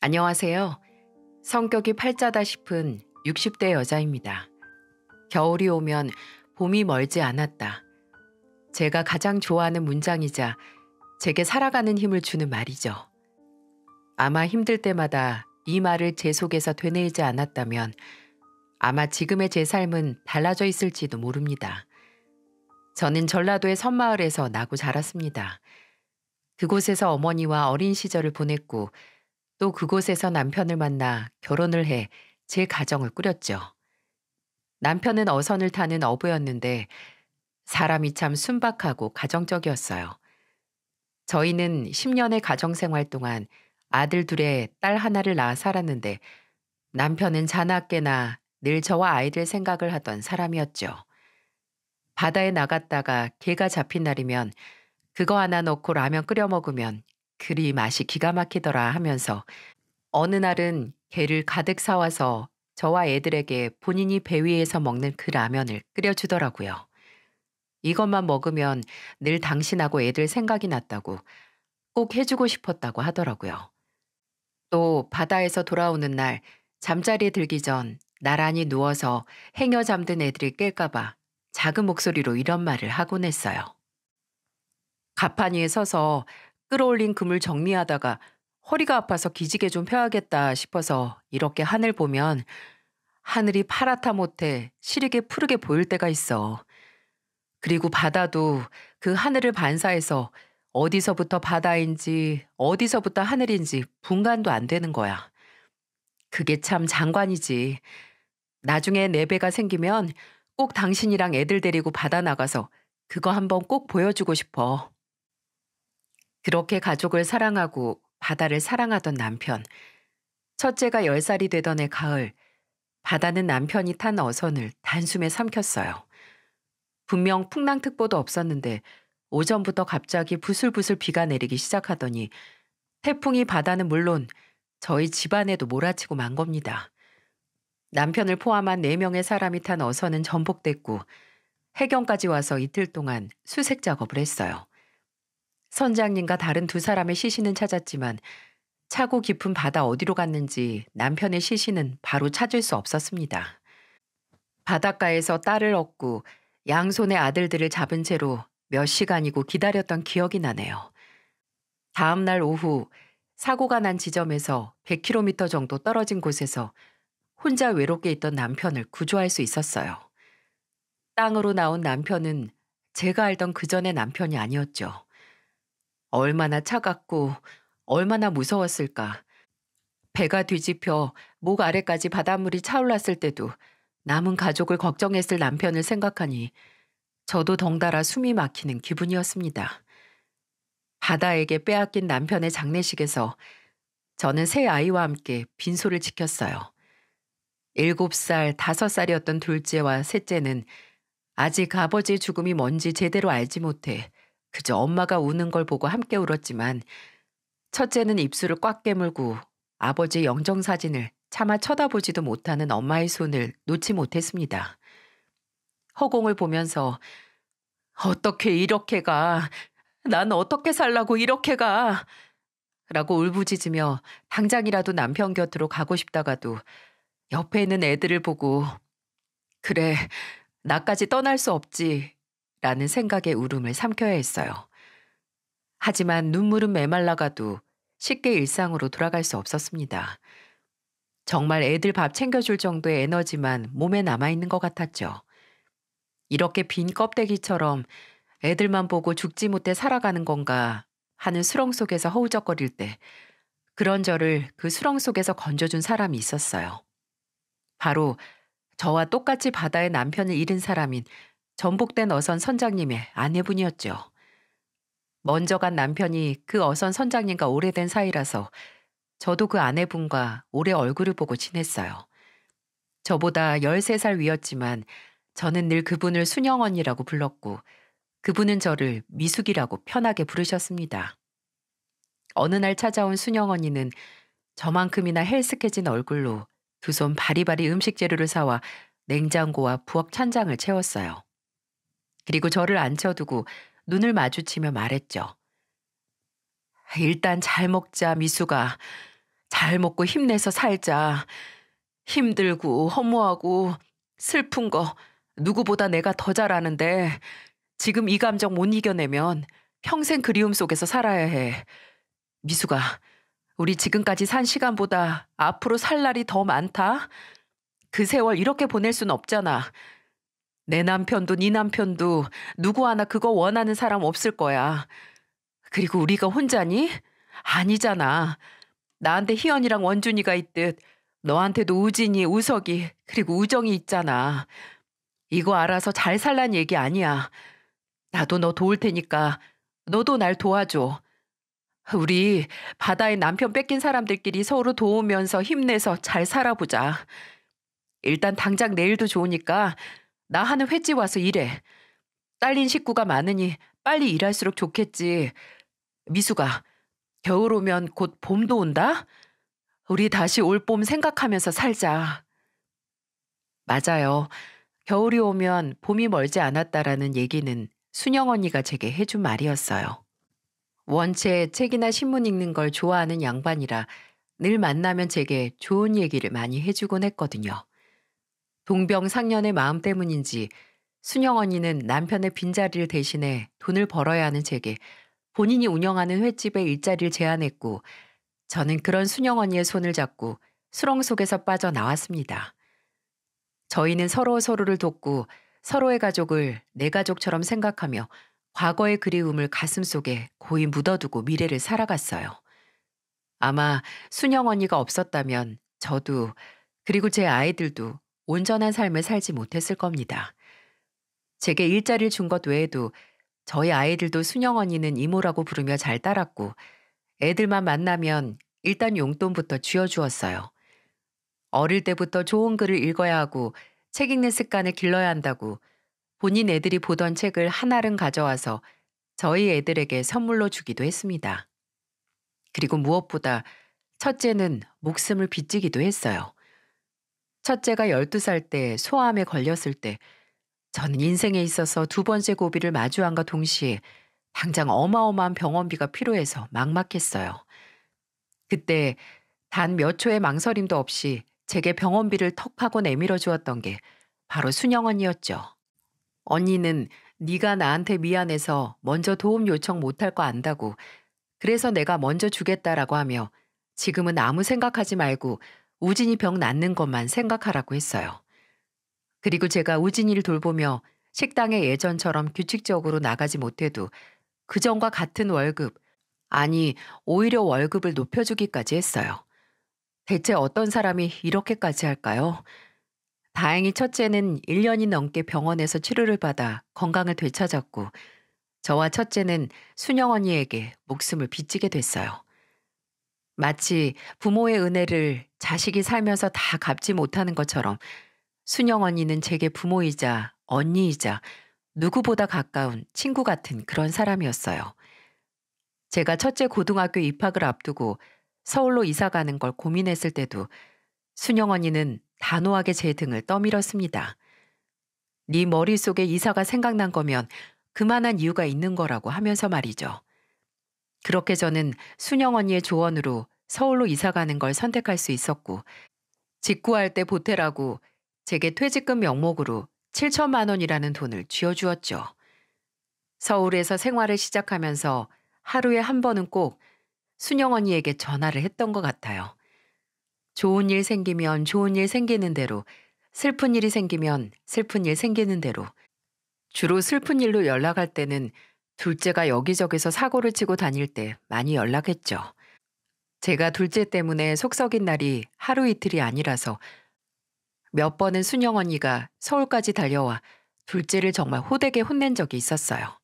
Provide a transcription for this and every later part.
안녕하세요. 성격이 팔자다 싶은 60대 여자입니다. 겨울이 오면 봄이 멀지 않았다. 제가 가장 좋아하는 문장이자 제게 살아가는 힘을 주는 말이죠. 아마 힘들 때마다 이 말을 제 속에서 되뇌이지 않았다면 아마 지금의 제 삶은 달라져 있을지도 모릅니다. 저는 전라도의 섬마을에서 나고 자랐습니다. 그곳에서 어머니와 어린 시절을 보냈고 또 그곳에서 남편을 만나 결혼을 해 제 가정을 꾸렸죠. 남편은 어선을 타는 어부였는데 사람이 참 순박하고 가정적이었어요. 저희는 10년의 가정생활 동안 아들 둘에 딸 하나를 낳아 살았는데 남편은 자나깨나 늘 저와 아이들 생각을 하던 사람이었죠. 바다에 나갔다가 개가 잡힌 날이면 그거 하나 넣고 라면 끓여 먹으면 그리 맛이 기가 막히더라 하면서 어느 날은 개를 가득 사와서 저와 애들에게 본인이 배 위에서 먹는 그 라면을 끓여주더라고요. 이것만 먹으면 늘 당신하고 애들 생각이 났다고 꼭 해주고 싶었다고 하더라고요. 또 바다에서 돌아오는 날 잠자리에 들기 전 나란히 누워서 행여 잠든 애들이 깰까봐 작은 목소리로 이런 말을 하곤 했어요. 가판 위에 서서 끌어올린 금을 정리하다가 허리가 아파서 기지개 좀 펴야겠다 싶어서 이렇게 하늘 보면 하늘이 파랗다 못해 시리게 푸르게 보일 때가 있어. 그리고 바다도 그 하늘을 반사해서 어디서부터 바다인지 어디서부터 하늘인지 분간도 안 되는 거야. 그게 참 장관이지. 나중에 내 네 배가 생기면 꼭 당신이랑 애들 데리고 바다 나가서 그거 한번 꼭 보여주고 싶어. 그렇게 가족을 사랑하고 바다를 사랑하던 남편. 첫째가 열살이 되던 해 가을, 바다는 남편이 탄 어선을 단숨에 삼켰어요. 분명 풍랑특보도 없었는데 오전부터 갑자기 부슬부슬 비가 내리기 시작하더니 태풍이 바다는 물론 저희 집안에도 몰아치고 만 겁니다. 남편을 포함한 4명의 사람이 탄 어선은 전복됐고 해경까지 와서 이틀 동안 수색 작업을 했어요. 선장님과 다른 두 사람의 시신은 찾았지만 차고 깊은 바다 어디로 갔는지 남편의 시신은 바로 찾을 수 없었습니다. 바닷가에서 딸을 얻고 양손의 아들들을 잡은 채로 몇 시간이고 기다렸던 기억이 나네요. 다음 날 오후 사고가 난 지점에서 100km 정도 떨어진 곳에서 혼자 외롭게 있던 남편을 구조할 수 있었어요. 땅으로 나온 남편은 제가 알던 그 전의 남편이 아니었죠. 얼마나 차갑고 얼마나 무서웠을까. 배가 뒤집혀 목 아래까지 바닷물이 차올랐을 때도 남은 가족을 걱정했을 남편을 생각하니 저도 덩달아 숨이 막히는 기분이었습니다. 바다에게 빼앗긴 남편의 장례식에서 저는 새 아이와 함께 빈소를 지켰어요. 일곱 살, 다섯 살이었던 둘째와 셋째는 아직 아버지의 죽음이 뭔지 제대로 알지 못해 그저 엄마가 우는 걸 보고 함께 울었지만 첫째는 입술을 꽉 깨물고 아버지의 영정사진을 차마 쳐다보지도 못하는 엄마의 손을 놓지 못했습니다. 허공을 보면서 어떻게 이렇게 가? 난 어떻게 살라고 이렇게 가? 라고 울부짖으며 당장이라도 남편 곁으로 가고 싶다가도 옆에 있는 애들을 보고 그래 나까지 떠날 수 없지 라는 생각에 울음을 삼켜야 했어요. 하지만 눈물은 메말라가도 쉽게 일상으로 돌아갈 수 없었습니다. 정말 애들 밥 챙겨줄 정도의 에너지만 몸에 남아있는 것 같았죠. 이렇게 빈 껍데기처럼 애들만 보고 죽지 못해 살아가는 건가 하는 수렁 속에서 허우적거릴 때 그런 저를 그 수렁 속에서 건져준 사람이 있었어요. 바로 저와 똑같이 바다의 남편을 잃은 사람인 전복된 어선 선장님의 아내분이었죠. 먼저 간 남편이 그 어선 선장님과 오래된 사이라서 저도 그 아내분과 오래 얼굴을 보고 지냈어요. 저보다 13살 위였지만 저는 늘 그분을 순영 언니라고 불렀고 그분은 저를 미숙이라고 편하게 부르셨습니다. 어느 날 찾아온 순영 언니는 저만큼이나 헬쓱해진 얼굴로 두 손 바리바리 음식 재료를 사와 냉장고와 부엌 찬장을 채웠어요. 그리고 저를 앉혀두고 눈을 마주치며 말했죠. 일단 잘 먹자, 미수가. 잘 먹고 힘내서 살자. 힘들고 허무하고 슬픈 거 누구보다 내가 더 잘 아는데 지금 이 감정 못 이겨내면 평생 그리움 속에서 살아야 해. 미수가, 우리 지금까지 산 시간보다 앞으로 살 날이 더 많다? 그 세월 이렇게 보낼 순 없잖아. 내 남편도 네 남편도 누구 하나 그거 원하는 사람 없을 거야. 그리고 우리가 혼자니? 아니잖아. 나한테 희연이랑 원준이가 있듯 너한테도 우진이, 우석이, 그리고 우정이 있잖아. 이거 알아서 잘 살란 얘기 아니야. 나도 너 도울 테니까 너도 날 도와줘. 우리 바다에 남편 뺏긴 사람들끼리 서로 도우면서 힘내서 잘 살아보자. 일단 당장 내일도 좋으니까 나 하는 횟집 와서 일해. 딸린 식구가 많으니 빨리 일할수록 좋겠지. 미수가 겨울 오면 곧 봄도 온다? 우리 다시 올 봄 생각하면서 살자. 맞아요. 겨울이 오면 봄이 멀지 않았다라는 얘기는 순영 언니가 제게 해준 말이었어요. 원체 책이나 신문 읽는 걸 좋아하는 양반이라 늘 만나면 제게 좋은 얘기를 많이 해주곤 했거든요. 동병상련의 마음 때문인지 순영 언니는 남편의 빈자리를 대신해 돈을 벌어야 하는 제게 본인이 운영하는 횟집에 일자리를 제안했고 저는 그런 순영 언니의 손을 잡고 수렁 속에서 빠져나왔습니다. 저희는 서로 서로를 돕고 서로의 가족을 내 가족처럼 생각하며 과거의 그리움을 가슴속에 고이 묻어두고 미래를 살아갔어요. 아마 순영 언니가 없었다면 저도 그리고 제 아이들도 온전한 삶을 살지 못했을 겁니다. 제게 일자리를 준 것 외에도 저희 아이들도 순영 언니는 이모라고 부르며 잘 따랐고 애들만 만나면 일단 용돈부터 쥐어주었어요. 어릴 때부터 좋은 글을 읽어야 하고 책 읽는 습관을 길러야 한다고 본인 애들이 보던 책을 하나른 가져와서 저희 애들에게 선물로 주기도 했습니다. 그리고 무엇보다 첫째는 목숨을 빚지기도 했어요. 첫째가 12살 때 소아암에 걸렸을 때 저는 인생에 있어서 두 번째 고비를 마주한과 동시에 당장 어마어마한 병원비가 필요해서 막막했어요. 그때 단 몇 초의 망설임도 없이 제게 병원비를 턱 하고 내밀어 주었던 게 바로 순영 언니였죠. 언니는 네가 나한테 미안해서 먼저 도움 요청 못할 거 안다고 그래서 내가 먼저 주겠다라고 하며 지금은 아무 생각하지 말고 우진이 병 낫는 것만 생각하라고 했어요. 그리고 제가 우진이를 돌보며 식당에 예전처럼 규칙적으로 나가지 못해도 그전과 같은 월급, 아니, 오히려 월급을 높여주기까지 했어요. 대체 어떤 사람이 이렇게까지 할까요? 다행히 첫째는 1년이 넘게 병원에서 치료를 받아 건강을 되찾았고, 저와 첫째는 순영 언니에게 목숨을 빚지게 됐어요. 마치 부모의 은혜를 자식이 살면서 다 갚지 못하는 것처럼 순영 언니는 제게 부모이자 언니이자 누구보다 가까운 친구 같은 그런 사람이었어요. 제가 첫째 고등학교 입학을 앞두고 서울로 이사 가는 걸 고민했을 때도 순영 언니는 단호하게 제 등을 떠밀었습니다. 네 머릿속에 이사가 생각난 거면 그만한 이유가 있는 거라고 하면서 말이죠. 그렇게 저는 순영 언니의 조언으로 서울로 이사가는 걸 선택할 수 있었고 직구할 때 보태라고 제게 퇴직금 명목으로 7천만 원이라는 돈을 쥐어주었죠. 서울에서 생활을 시작하면서 하루에 한 번은 꼭 순영 언니에게 전화를 했던 것 같아요. 좋은 일 생기면 좋은 일 생기는 대로, 슬픈 일이 생기면 슬픈 일 생기는 대로. 주로 슬픈 일로 연락할 때는 둘째가 여기저기서 사고를 치고 다닐 때 많이 연락했죠. 제가 둘째 때문에 속 썩인 날이 하루 이틀이 아니라서 몇 번은 순영 언니가 서울까지 달려와 둘째를 정말 호되게 혼낸 적이 있었어요.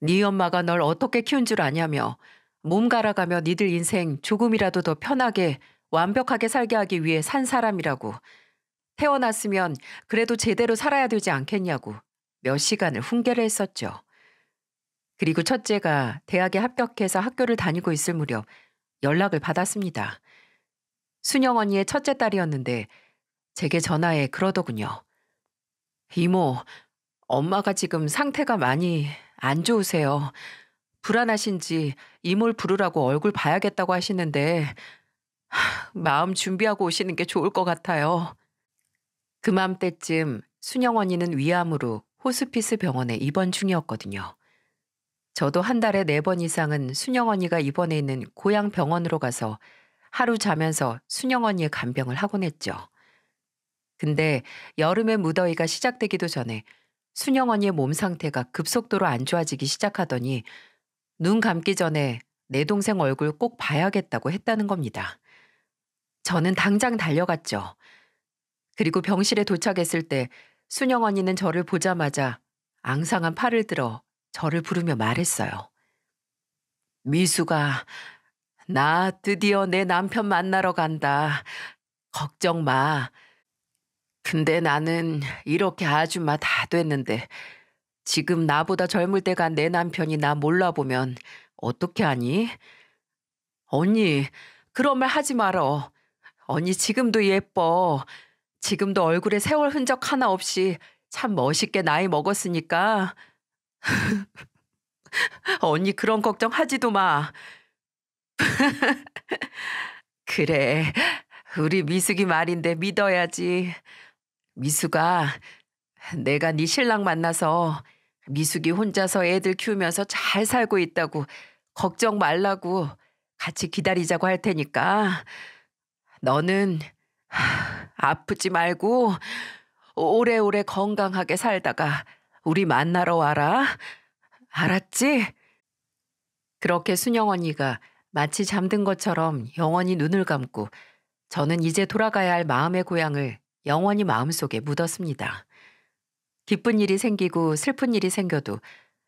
네 엄마가 널 어떻게 키운 줄 아냐며 몸 갈아가며 니들 인생 조금이라도 더 편하게 완벽하게 살게 하기 위해 산 사람이라고 태어났으면 그래도 제대로 살아야 되지 않겠냐고 몇 시간을 훈계를 했었죠. 그리고 첫째가 대학에 합격해서 학교를 다니고 있을 무렵 연락을 받았습니다. 순영 언니의 첫째 딸이었는데 제게 전화해 그러더군요. 이모, 엄마가 지금 상태가 많이 안 좋으세요. 불안하신지 이몰 부르라고 얼굴 봐야겠다고 하시는데 마음 준비하고 오시는 게 좋을 것 같아요. 그맘때쯤 순영 언니는 위암으로 호스피스 병원에 입원 중이었거든요. 저도 한 달에 네 번 이상은 순영 언니가 입원해 있는 고향 병원으로 가서 하루 자면서 순영 언니의 간병을 하곤 했죠. 근데 여름의 무더위가 시작되기도 전에 순영 언니의 몸 상태가 급속도로 안 좋아지기 시작하더니 눈 감기 전에 내 동생 얼굴 꼭 봐야겠다고 했다는 겁니다. 저는 당장 달려갔죠. 그리고 병실에 도착했을 때 순영 언니는 저를 보자마자 앙상한 팔을 들어 저를 부르며 말했어요. 미수가 나 드디어 내 남편 만나러 간다. 걱정 마. 근데 나는 이렇게 아줌마 다 됐는데 지금 나보다 젊을 때가내 남편이 나 몰라보면 어떻게 하니? 언니, 그런 말 하지 말어. 언니 지금도 예뻐. 지금도 얼굴에 세월 흔적 하나 없이 참 멋있게 나이 먹었으니까 언니 그런 걱정 하지도 마. 그래. 우리 미숙이 말인데 믿어야지. 미숙아, 내가 네 신랑 만나서 미숙이 혼자서 애들 키우면서 잘 살고 있다고 걱정 말라고 같이 기다리자고 할 테니까 너는 아프지 말고 오래오래 건강하게 살다가 우리 만나러 와라. 알았지? 그렇게 순영 언니가 마치 잠든 것처럼 영원히 눈을 감고 저는 이제 돌아가야 할 마음의 고향을 영원히 마음속에 묻었습니다. 기쁜 일이 생기고 슬픈 일이 생겨도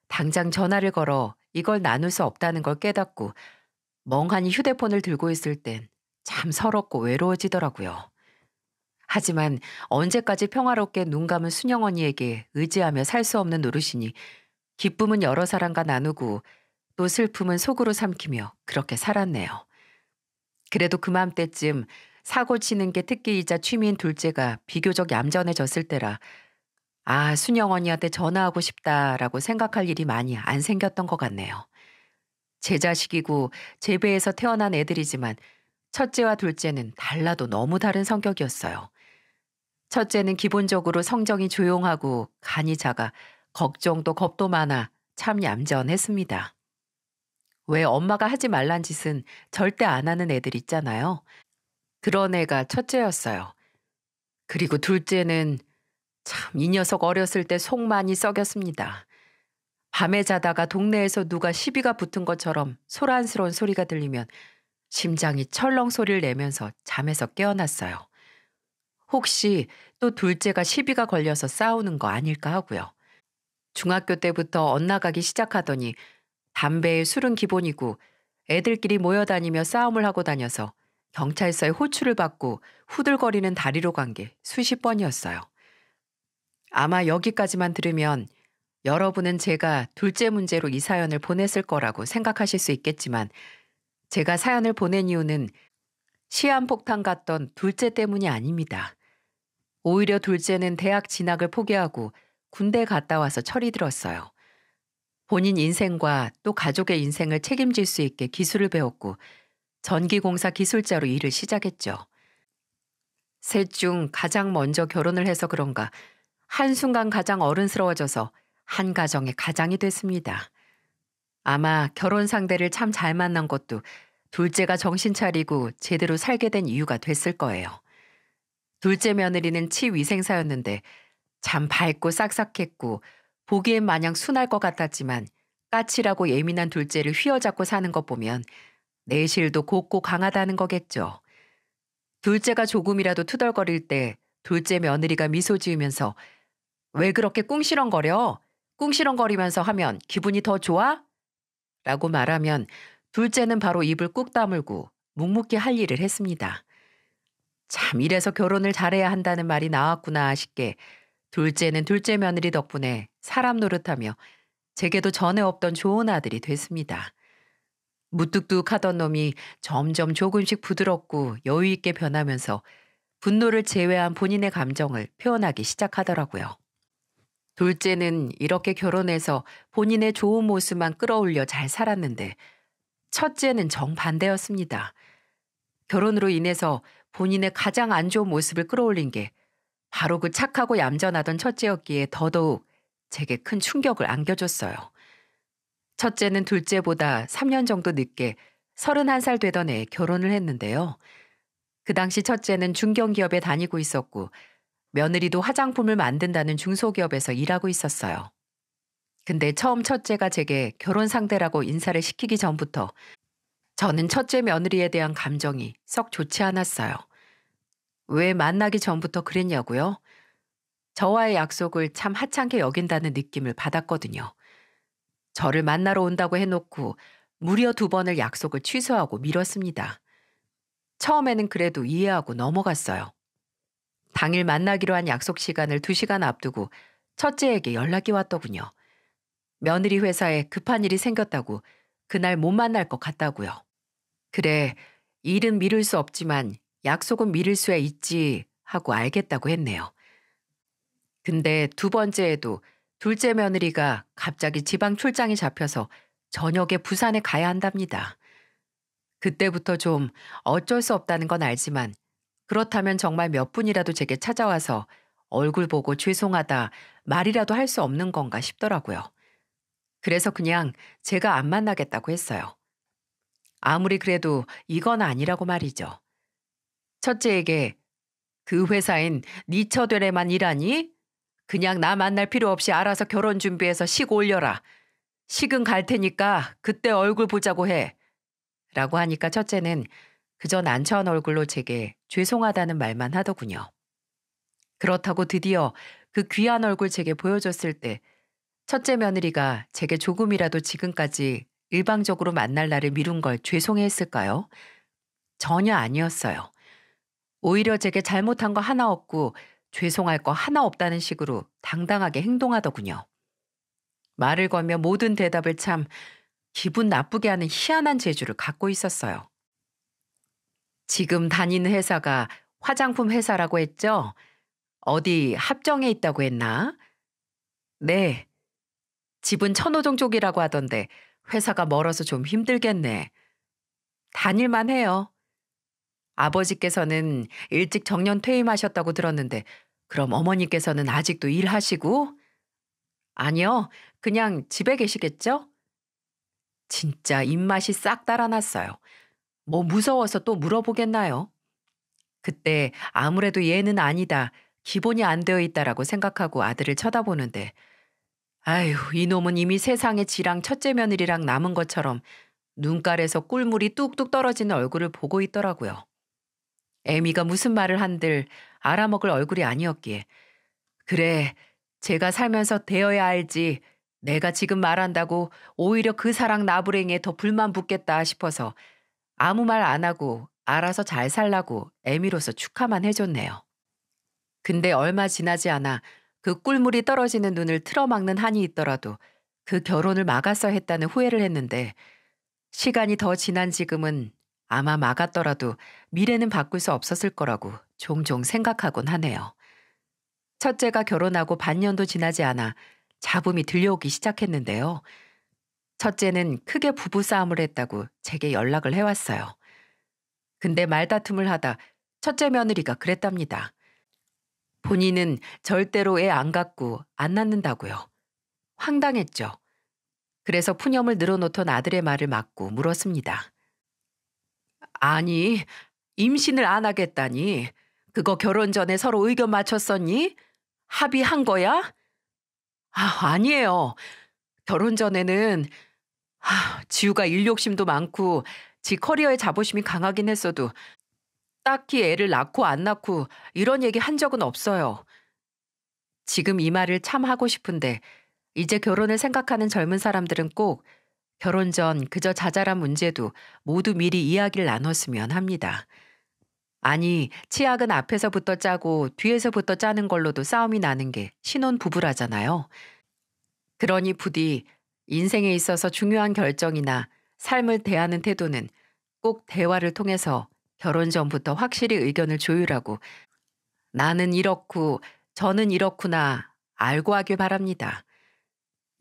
당장 전화를 걸어 이걸 나눌 수 없다는 걸 깨닫고 멍하니 휴대폰을 들고 있을 땐 참 서럽고 외로워지더라고요. 하지만 언제까지 평화롭게 눈 감은 순영 언니에게 의지하며 살 수 없는 노릇이니 기쁨은 여러 사람과 나누고 또 슬픔은 속으로 삼키며 그렇게 살았네요. 그래도 그맘때쯤 사고 치는 게 특기이자 취미인 둘째가 비교적 얌전해졌을 때라 아 순영 언니한테 전화하고 싶다라고 생각할 일이 많이 안 생겼던 것 같네요. 제 자식이고 제배에서 태어난 애들이지만 첫째와 둘째는 달라도 너무 다른 성격이었어요. 첫째는 기본적으로 성정이 조용하고 간이 작아 걱정도 겁도 많아 참 얌전했습니다. 왜 엄마가 하지 말란 짓은 절대 안 하는 애들 있잖아요. 그런 애가 첫째였어요. 그리고 둘째는 참 이 녀석 어렸을 때 속 많이 썩였습니다. 밤에 자다가 동네에서 누가 시비가 붙은 것처럼 소란스러운 소리가 들리면 심장이 철렁 소리를 내면서 잠에서 깨어났어요. 혹시 또 둘째가 시비가 걸려서 싸우는 거 아닐까 하고요. 중학교 때부터 엇나가기 시작하더니 담배에 술은 기본이고 애들끼리 모여 다니며 싸움을 하고 다녀서 경찰서에 호출을 받고 후들거리는 다리로 간 게 수십 번이었어요. 아마 여기까지만 들으면 여러분은 제가 둘째 문제로 이 사연을 보냈을 거라고 생각하실 수 있겠지만 제가 사연을 보낸 이유는 시한폭탄 같던 둘째 때문이 아닙니다. 오히려 둘째는 대학 진학을 포기하고 군대 갔다 와서 철이 들었어요. 본인 인생과 또 가족의 인생을 책임질 수 있게 기술을 배웠고 전기공사 기술자로 일을 시작했죠. 셋 중 가장 먼저 결혼을 해서 그런가 한순간 가장 어른스러워져서 한 가정의 가장이 됐습니다. 아마 결혼 상대를 참 잘 만난 것도 둘째가 정신 차리고 제대로 살게 된 이유가 됐을 거예요. 둘째 며느리는 치위생사였는데 참 밝고 싹싹했고 보기엔 마냥 순할 것 같았지만 까칠하고 예민한 둘째를 휘어잡고 사는 것 보면 내실도 곱고 강하다는 거겠죠. 둘째가 조금이라도 투덜거릴 때 둘째 며느리가 미소 지으면서 왜 그렇게 꿍시렁거려? 꿍시렁거리면서 하면 기분이 더 좋아? 라고 말하면 둘째는 바로 입을 꾹 다물고 묵묵히 할 일을 했습니다. 참 이래서 결혼을 잘해야 한다는 말이 나왔구나 싶게 둘째는 둘째 며느리 덕분에 사람 노릇하며 제게도 전에 없던 좋은 아들이 됐습니다. 무뚝뚝하던 놈이 점점 조금씩 부드럽고 여유 있게 변하면서 분노를 제외한 본인의 감정을 표현하기 시작하더라고요. 둘째는 이렇게 결혼해서 본인의 좋은 모습만 끌어올려 잘 살았는데 첫째는 정반대였습니다. 결혼으로 인해서 본인의 가장 안 좋은 모습을 끌어올린 게 바로 그 착하고 얌전하던 첫째였기에 더더욱 제게 큰 충격을 안겨줬어요. 첫째는 둘째보다 3년 정도 늦게 31살 되던 해 결혼을 했는데요. 그 당시 첫째는 중견기업에 다니고 있었고 며느리도 화장품을 만든다는 중소기업에서 일하고 있었어요. 근데 처음 첫째가 제게 결혼 상대라고 인사를 시키기 전부터 저는 첫째 며느리에 대한 감정이 썩 좋지 않았어요. 왜 만나기 전부터 그랬냐고요? 저와의 약속을 참 하찮게 여긴다는 느낌을 받았거든요. 저를 만나러 온다고 해놓고 무려 두 번을 약속을 취소하고 미뤘습니다. 처음에는 그래도 이해하고 넘어갔어요. 당일 만나기로 한 약속 시간을 두 시간 앞두고 첫째에게 연락이 왔더군요. 며느리 회사에 급한 일이 생겼다고 그날 못 만날 것 같다고요. 그래, 일은 미룰 수 없지만 약속은 미룰 수야 있지 하고 알겠다고 했네요. 근데 두 번째에도 둘째 며느리가 갑자기 지방 출장이 잡혀서 저녁에 부산에 가야 한답니다. 그때부터 좀 어쩔 수 없다는 건 알지만 그렇다면 정말 몇 분이라도 제게 찾아와서 얼굴 보고 죄송하다 말이라도 할 수 없는 건가 싶더라고요. 그래서 그냥 제가 안 만나겠다고 했어요. 아무리 그래도 이건 아니라고 말이죠. 첫째에게 그 회사인 니처되레만 네 일하니? 그냥 나 만날 필요 없이 알아서 결혼 준비해서 식 올려라. 식은 갈 테니까 그때 얼굴 보자고 해. 라고 하니까 첫째는 그저 난처한 얼굴로 제게 죄송하다는 말만 하더군요. 그렇다고 드디어 그 귀한 얼굴 제게 보여줬을 때 첫째 며느리가 제게 조금이라도 지금까지 일방적으로 만날 날을 미룬 걸 죄송해했을까요? 전혀 아니었어요. 오히려 제게 잘못한 거 하나 없고 죄송할 거 하나 없다는 식으로 당당하게 행동하더군요. 말을 걸며 모든 대답을 참 기분 나쁘게 하는 희한한 재주를 갖고 있었어요. 지금 다니는 회사가 화장품 회사라고 했죠? 어디 합정에 있다고 했나? 네. 집은 천호동 쪽이라고 하던데 회사가 멀어서 좀 힘들겠네. 다닐만 해요. 아버지께서는 일찍 정년 퇴임하셨다고 들었는데 그럼 어머니께서는 아직도 일하시고? 아니요. 그냥 집에 계시겠죠? 진짜 입맛이 싹 달아났어요. 뭐 무서워서 또 물어보겠나요? 그때 아무래도 얘는 아니다. 기본이 안 되어 있다라고 생각하고 아들을 쳐다보는데 아휴, 이놈은 이미 세상에 지랑 첫째 며느리랑 남은 것처럼 눈깔에서 꿀물이 뚝뚝 떨어지는 얼굴을 보고 있더라고요. 에미가 무슨 말을 한들 알아먹을 얼굴이 아니었기에 그래, 제가 살면서 되어야 알지. 내가 지금 말한다고 오히려 그 사랑 나부랭에더 불만 붙겠다 싶어서 아무 말 안 하고 알아서 잘 살라고 에미로서 축하만 해줬네요. 근데 얼마 지나지 않아 그 꿀물이 떨어지는 눈을 틀어막는 한이 있더라도 그 결혼을 막았어야 했다는 후회를 했는데 시간이 더 지난 지금은 아마 막았더라도 미래는 바꿀 수 없었을 거라고 종종 생각하곤 하네요. 첫째가 결혼하고 반년도 지나지 않아 잡음이 들려오기 시작했는데요. 첫째는 크게 부부싸움을 했다고 제게 연락을 해왔어요. 근데 말다툼을 하다 첫째 며느리가 그랬답니다. 본인은 절대로 애 안 갖고 안 낳는다고요. 황당했죠. 그래서 푸념을 늘어놓던 아들의 말을 막고 물었습니다. 아니, 임신을 안 하겠다니. 그거 결혼 전에 서로 의견 맞췄었니? 합의한 거야? 아, 아니에요. 결혼 전에는 아, 지우가 일욕심도 많고 지 커리어에 자부심이 강하긴 했어도 딱히 애를 낳고 안 낳고 이런 얘기 한 적은 없어요. 지금 이 말을 참 하고 싶은데 이제 결혼을 생각하는 젊은 사람들은 꼭 결혼 전 그저 자잘한 문제도 모두 미리 이야기를 나눴으면 합니다. 아니, 치약은 앞에서부터 짜고 뒤에서부터 짜는 걸로도 싸움이 나는 게 신혼 부부라잖아요. 그러니 부디 인생에 있어서 중요한 결정이나 삶을 대하는 태도는 꼭 대화를 통해서 결혼 전부터 확실히 의견을 조율하고 나는 이렇고 저는 이렇구나 알고 하길 바랍니다.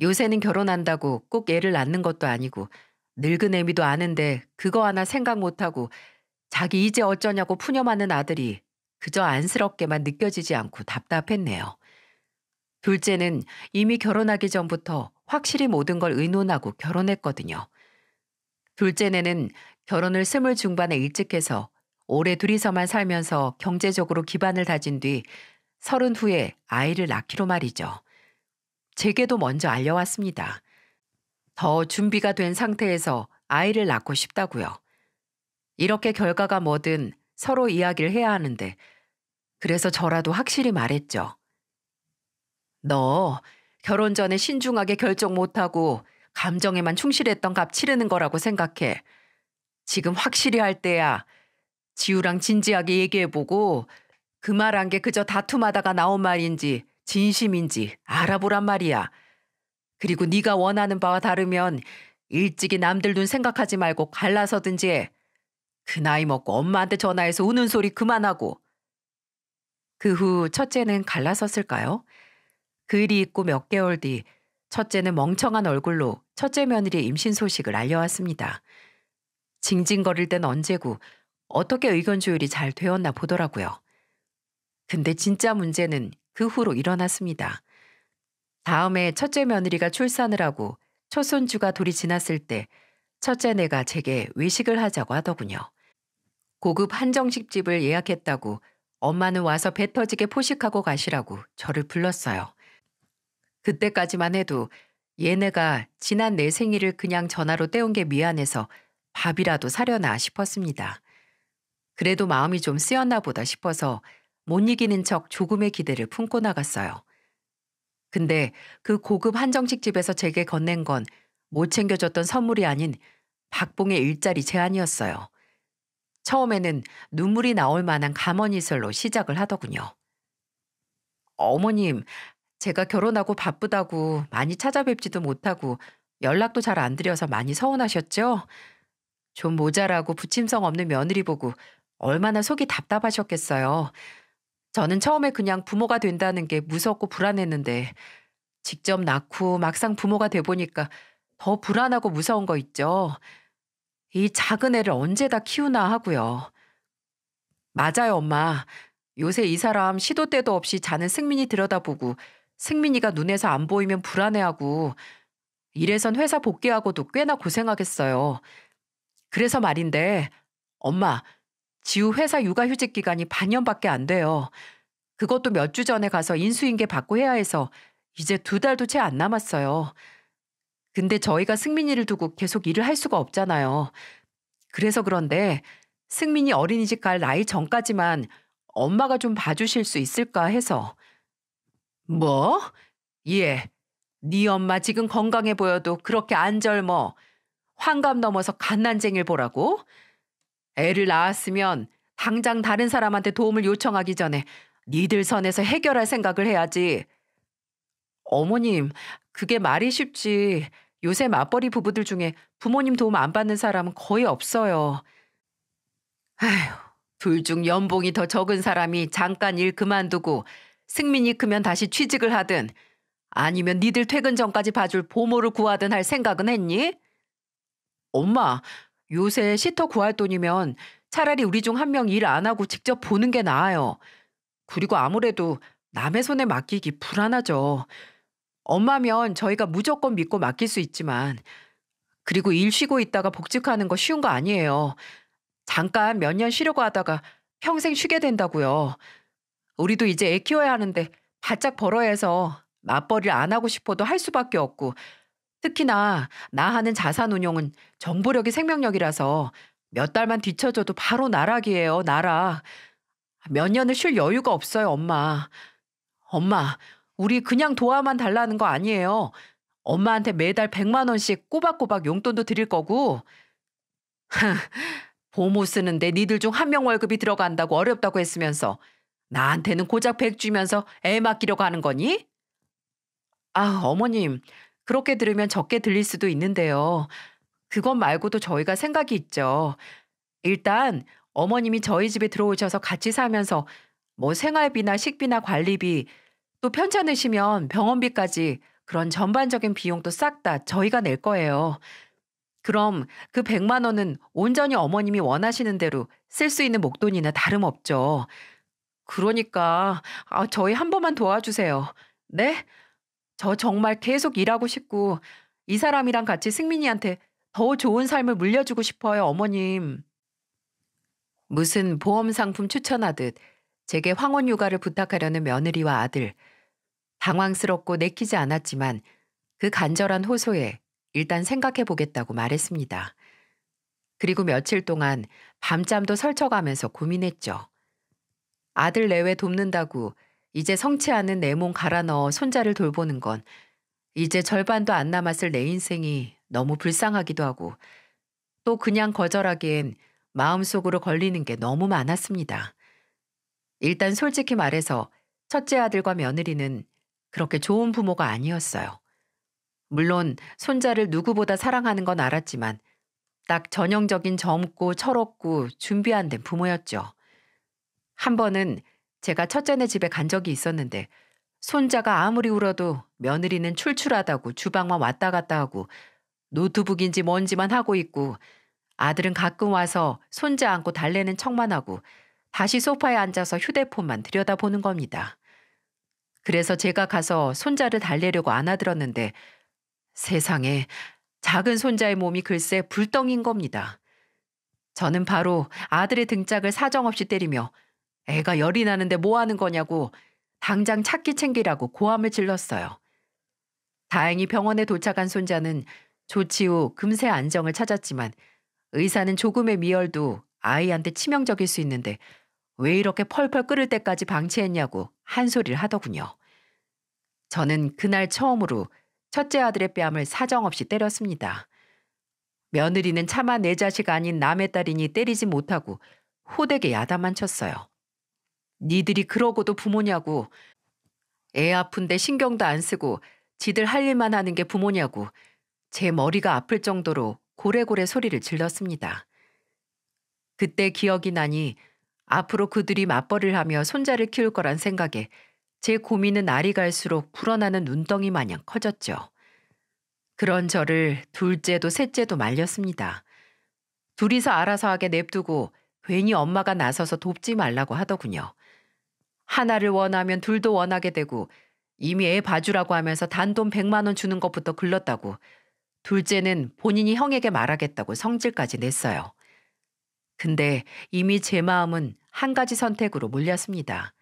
요새는 결혼한다고 꼭 애를 낳는 것도 아니고 늙은 애미도 아는데 그거 하나 생각 못하고 자기 이제 어쩌냐고 푸념하는 아들이 그저 안쓰럽게만 느껴지지 않고 답답했네요. 둘째는 이미 결혼하기 전부터 확실히 모든 걸 의논하고 결혼했거든요. 둘째네는 결혼을 스물 중반에 일찍 해서 오래 둘이서만 살면서 경제적으로 기반을 다진 뒤 서른 후에 아이를 낳기로 말이죠. 제게도 먼저 알려왔습니다. 더 준비가 된 상태에서 아이를 낳고 싶다고요. 이렇게 결과가 뭐든 서로 이야기를 해야 하는데 그래서 저라도 확실히 말했죠. 너 결혼 전에 신중하게 결정 못하고 감정에만 충실했던 값 치르는 거라고 생각해. 지금 확실히 할 때야. 지우랑 진지하게 얘기해보고 그 말한 게 그저 다툼하다가 나온 말인지 진심인지 알아보란 말이야. 그리고 네가 원하는 바와 다르면 일찍이 남들 눈 생각하지 말고 갈라서든지 해. 그 나이 먹고 엄마한테 전화해서 우는 소리 그만하고. 그 후 첫째는 갈라섰을까요? 그일이 있고 몇 개월 뒤 첫째는 멍청한 얼굴로 첫째 며느리의 임신 소식을 알려왔습니다. 징징거릴 땐 언제고 어떻게 의견 조율이 잘 되었나 보더라고요. 근데 진짜 문제는 그 후로 일어났습니다. 다음에 첫째 며느리가 출산을 하고 초손주가 둘이 지났을 때 첫째 내가 제게 외식을 하자고 하더군요. 고급 한정식집을 예약했다고 엄마는 와서 배 터지게 포식하고 가시라고 저를 불렀어요. 그때까지만 해도 얘네가 지난 내 생일을 그냥 전화로 때운 게 미안해서 밥이라도 사려나 싶었습니다. 그래도 마음이 좀 쓰였나 보다 싶어서 못 이기는 척 조금의 기대를 품고 나갔어요. 근데 그 고급 한정식 집에서 제게 건넨 건 못 챙겨줬던 선물이 아닌 박봉의 일자리 제안이었어요. 처음에는 눈물이 나올 만한 감언이설로 시작을 하더군요. 어머님, 제가 결혼하고 바쁘다고 많이 찾아뵙지도 못하고 연락도 잘 안 드려서 많이 서운하셨죠? 좀 모자라고 부침성 없는 며느리 보고 얼마나 속이 답답하셨겠어요. 저는 처음에 그냥 부모가 된다는 게 무섭고 불안했는데 직접 낳고 막상 부모가 돼보니까 더 불안하고 무서운 거 있죠. 이 작은 애를 언제 다 키우나 하고요. 맞아요, 엄마. 요새 이 사람 시도 때도 없이 자는 승민이 들여다보고 승민이가 눈에서 안 보이면 불안해하고 이래선 회사 복귀하고도 꽤나 고생하겠어요. 그래서 말인데, 엄마, 지우 회사 육아휴직 기간이 반년밖에 안 돼요. 그것도 몇 주 전에 가서 인수인계 받고 해야 해서 이제 두 달도 채 안 남았어요. 근데 저희가 승민이를 두고 계속 일을 할 수가 없잖아요. 그래서 그런데 승민이 어린이집 갈 나이 전까지만 엄마가 좀 봐주실 수 있을까 해서. 뭐? 예. 네 엄마 지금 건강해 보여도 그렇게 안 젊어. 환갑 넘어서 갓난쟁이를 보라고? 애를 낳았으면 당장 다른 사람한테 도움을 요청하기 전에 니들 선에서 해결할 생각을 해야지. 어머님, 그게 말이 쉽지. 요새 맞벌이 부부들 중에 부모님 도움 안 받는 사람은 거의 없어요. 아휴, 둘중 연봉이 더 적은 사람이 잠깐 일 그만두고 승민이 크면 다시 취직을 하든 아니면 니들 퇴근 전까지 봐줄 보모를 구하든 할 생각은 했니? 엄마, 요새 시터 구할 돈이면 차라리 우리 중 한 명 일 안 하고 직접 보는 게 나아요. 그리고 아무래도 남의 손에 맡기기 불안하죠. 엄마면 저희가 무조건 믿고 맡길 수 있지만, 그리고 일 쉬고 있다가 복직하는 거 쉬운 거 아니에요. 잠깐 몇 년 쉬려고 하다가 평생 쉬게 된다고요. 우리도 이제 애 키워야 하는데 바짝 벌어야 해서 맞벌이를 안 하고 싶어도 할 수밖에 없고 특히나 나 하는 자산 운용은 정보력이 생명력이라서 몇 달만 뒤쳐져도 바로 나락이에요, 나락. 몇 년을 쉴 여유가 없어요, 엄마. 엄마, 우리 그냥 도와만 달라는 거 아니에요. 엄마한테 매달 100만 원씩 꼬박꼬박 용돈도 드릴 거고. 보모 쓰는데 니들 중 한 명 월급이 들어간다고 어렵다고 했으면서 나한테는 고작 100 주면서 애 맡기려고 하는 거니? 아, 어머님, 그렇게 들으면 적게 들릴 수도 있는데요. 그것 말고도 저희가 생각이 있죠. 일단 어머님이 저희 집에 들어오셔서 같이 사면서 뭐 생활비나 식비나 관리비 또 편찮으시면 병원비까지 그런 전반적인 비용도 싹 다 저희가 낼 거예요. 그럼 그 100만 원은 온전히 어머님이 원하시는 대로 쓸 수 있는 목돈이나 다름없죠. 그러니까 아, 저희 한 번만 도와주세요. 네? 저 정말 계속 일하고 싶고 이 사람이랑 같이 승민이한테 더 좋은 삶을 물려주고 싶어요, 어머님. 무슨 보험 상품 추천하듯 제게 황혼 육아를 부탁하려는 며느리와 아들. 당황스럽고 내키지 않았지만 그 간절한 호소에 일단 생각해 보겠다고 말했습니다. 그리고 며칠 동안 밤잠도 설쳐가면서 고민했죠. 아들 내외 돕는다고 이제 성취하는 내 몸 갈아 넣어 손자를 돌보는 건 이제 절반도 안 남았을 내 인생이 너무 불쌍하기도 하고 또 그냥 거절하기엔 마음속으로 걸리는 게 너무 많았습니다. 일단 솔직히 말해서 첫째 아들과 며느리는 그렇게 좋은 부모가 아니었어요. 물론 손자를 누구보다 사랑하는 건 알았지만 딱 전형적인 젊고 철없고 준비안 된 부모였죠. 한 번은 제가 첫째네 집에 간 적이 있었는데 손자가 아무리 울어도 며느리는 출출하다고 주방만 왔다 갔다 하고 노트북인지 뭔지만 하고 있고 아들은 가끔 와서 손자 안고 달래는 척만 하고 다시 소파에 앉아서 휴대폰만 들여다보는 겁니다. 그래서 제가 가서 손자를 달래려고 안아들었는데 세상에 작은 손자의 몸이 글쎄 불덩인 겁니다. 저는 바로 아들의 등짝을 사정없이 때리며 애가 열이 나는데 뭐 하는 거냐고 당장 찾기 챙기라고 고함을 질렀어요. 다행히 병원에 도착한 손자는 조치 후 금세 안정을 찾았지만 의사는 조금의 미열도 아이한테 치명적일 수 있는데 왜 이렇게 펄펄 끓을 때까지 방치했냐고 한 소리를 하더군요. 저는 그날 처음으로 첫째 아들의 뺨을 사정없이 때렸습니다. 며느리는 차마 내 자식 아닌 남의 딸이니 때리지 못하고 호되게 야단만 쳤어요. 니들이 그러고도 부모냐고. 애 아픈데 신경도 안 쓰고 지들 할 일만 하는 게 부모냐고 제 머리가 아플 정도로 고래고래 소리를 질렀습니다. 그때 기억이 나니 앞으로 그들이 맞벌을 하며 손자를 키울 거란 생각에 제 고민은 날이 갈수록 불어나는 눈덩이 마냥 커졌죠. 그런 저를 둘째도 셋째도 말렸습니다. 둘이서 알아서 하게 냅두고 괜히 엄마가 나서서 돕지 말라고 하더군요. 하나를 원하면 둘도 원하게 되고 이미 애 봐주라고 하면서 단돈 100만 원 주는 것부터 글렀다고 둘째는 본인이 형에게 말하겠다고 성질까지 냈어요. 근데 이미 제 마음은 한 가지 선택으로 몰렸습니다.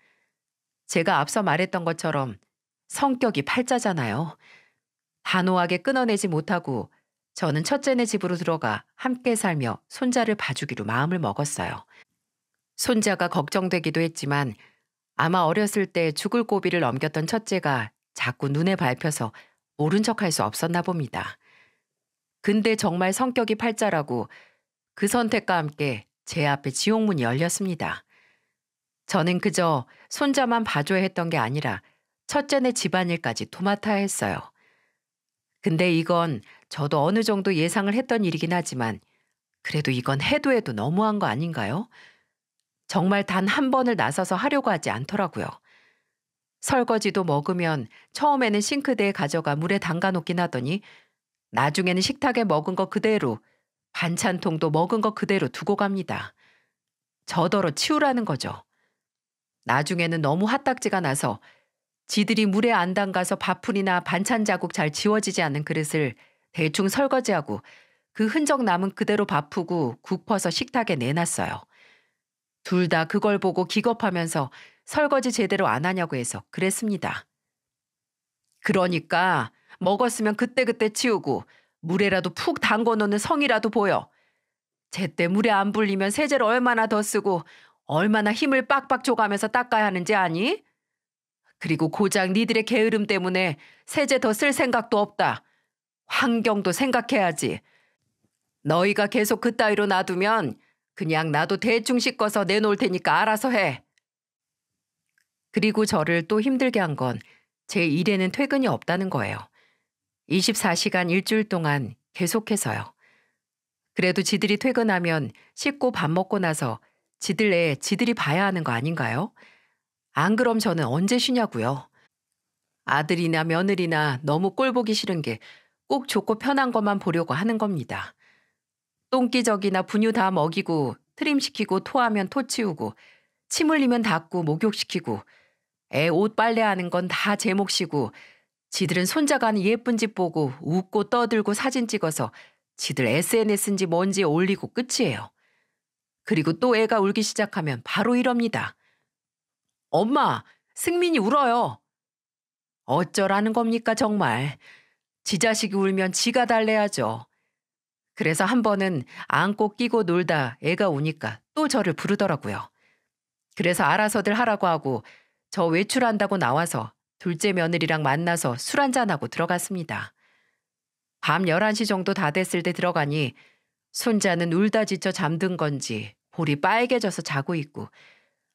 제가 앞서 말했던 것처럼 성격이 팔자잖아요. 단호하게 끊어내지 못하고 저는 첫째네 집으로 들어가 함께 살며 손자를 봐주기로 마음을 먹었어요. 손자가 걱정되기도 했지만 아마 어렸을 때 죽을 고비를 넘겼던 첫째가 자꾸 눈에 밟혀서 모른 척할 수 없었나 봅니다. 근데 정말 성격이 팔자라고 그 선택과 함께 제 앞에 지옥문이 열렸습니다. 저는 그저 손자만 봐줘야 했던 게 아니라 첫째네 집안일까지 도맡아야 했어요. 근데 이건 저도 어느 정도 예상을 했던 일이긴 하지만 그래도 이건 해도 해도 너무한 거 아닌가요? 정말 단 한 번을 나서서 하려고 하지 않더라고요. 설거지도 먹으면 처음에는 싱크대에 가져가 물에 담가 놓긴 하더니 나중에는 식탁에 먹은 거 그대로 반찬통도 먹은 거 그대로 두고 갑니다. 저더러 치우라는 거죠. 나중에는 너무 핫딱지가 나서 지들이 물에 안 담가서 밥풀이나 반찬 자국 잘 지워지지 않는 그릇을 대충 설거지하고 그 흔적 남은 그대로 바푸고굽 퍼서 식탁에 내놨어요. 둘다 그걸 보고 기겁하면서 설거지 제대로 안 하냐고 해서 그랬습니다. 그러니까 먹었으면 그때그때 치우고 물에라도 푹 담궈 놓는 성이라도 보여. 제때 물에 안 불리면 세제를 얼마나 더 쓰고 얼마나 힘을 빡빡 줘가면서 닦아야 하는지 아니? 그리고 고작 니들의 게으름 때문에 세제 더 쓸 생각도 없다. 환경도 생각해야지. 너희가 계속 그 따위로 놔두면 그냥 나도 대충 씻어서 내놓을 테니까 알아서 해. 그리고 저를 또 힘들게 한 건 제 일에는 퇴근이 없다는 거예요. 24시간 일주일 동안 계속해서요. 그래도 지들이 퇴근하면 씻고 밥 먹고 나서 지들 애 지들이 봐야 하는 거 아닌가요? 안 그럼 저는 언제 쉬냐고요. 아들이나 며느리나 너무 꼴보기 싫은 게 꼭 좋고 편한 것만 보려고 하는 겁니다. 똥기적이나 분유 다 먹이고 트림시키고 토하면 토 치우고 침 흘리면 닦고 목욕시키고 애 옷 빨래하는 건 다 제 몫이고 지들은 손자가는 예쁜 집 보고 웃고 떠들고 사진 찍어서 지들 SNS인지 뭔지 올리고 끝이에요. 그리고 또 애가 울기 시작하면 바로 이럽니다. 엄마, 승민이 울어요. 어쩌라는 겁니까 정말. 지 자식이 울면 지가 달래야죠. 그래서 한 번은 안고 끼고 놀다 애가 오니까 또 저를 부르더라고요. 그래서 알아서들 하라고 하고 저 외출한다고 나와서 둘째 며느리랑 만나서 술 한잔하고 들어갔습니다. 밤 11시 정도 다 됐을 때 들어가니 손자는 울다 지쳐 잠든 건지 볼이 빨개져서 자고 있고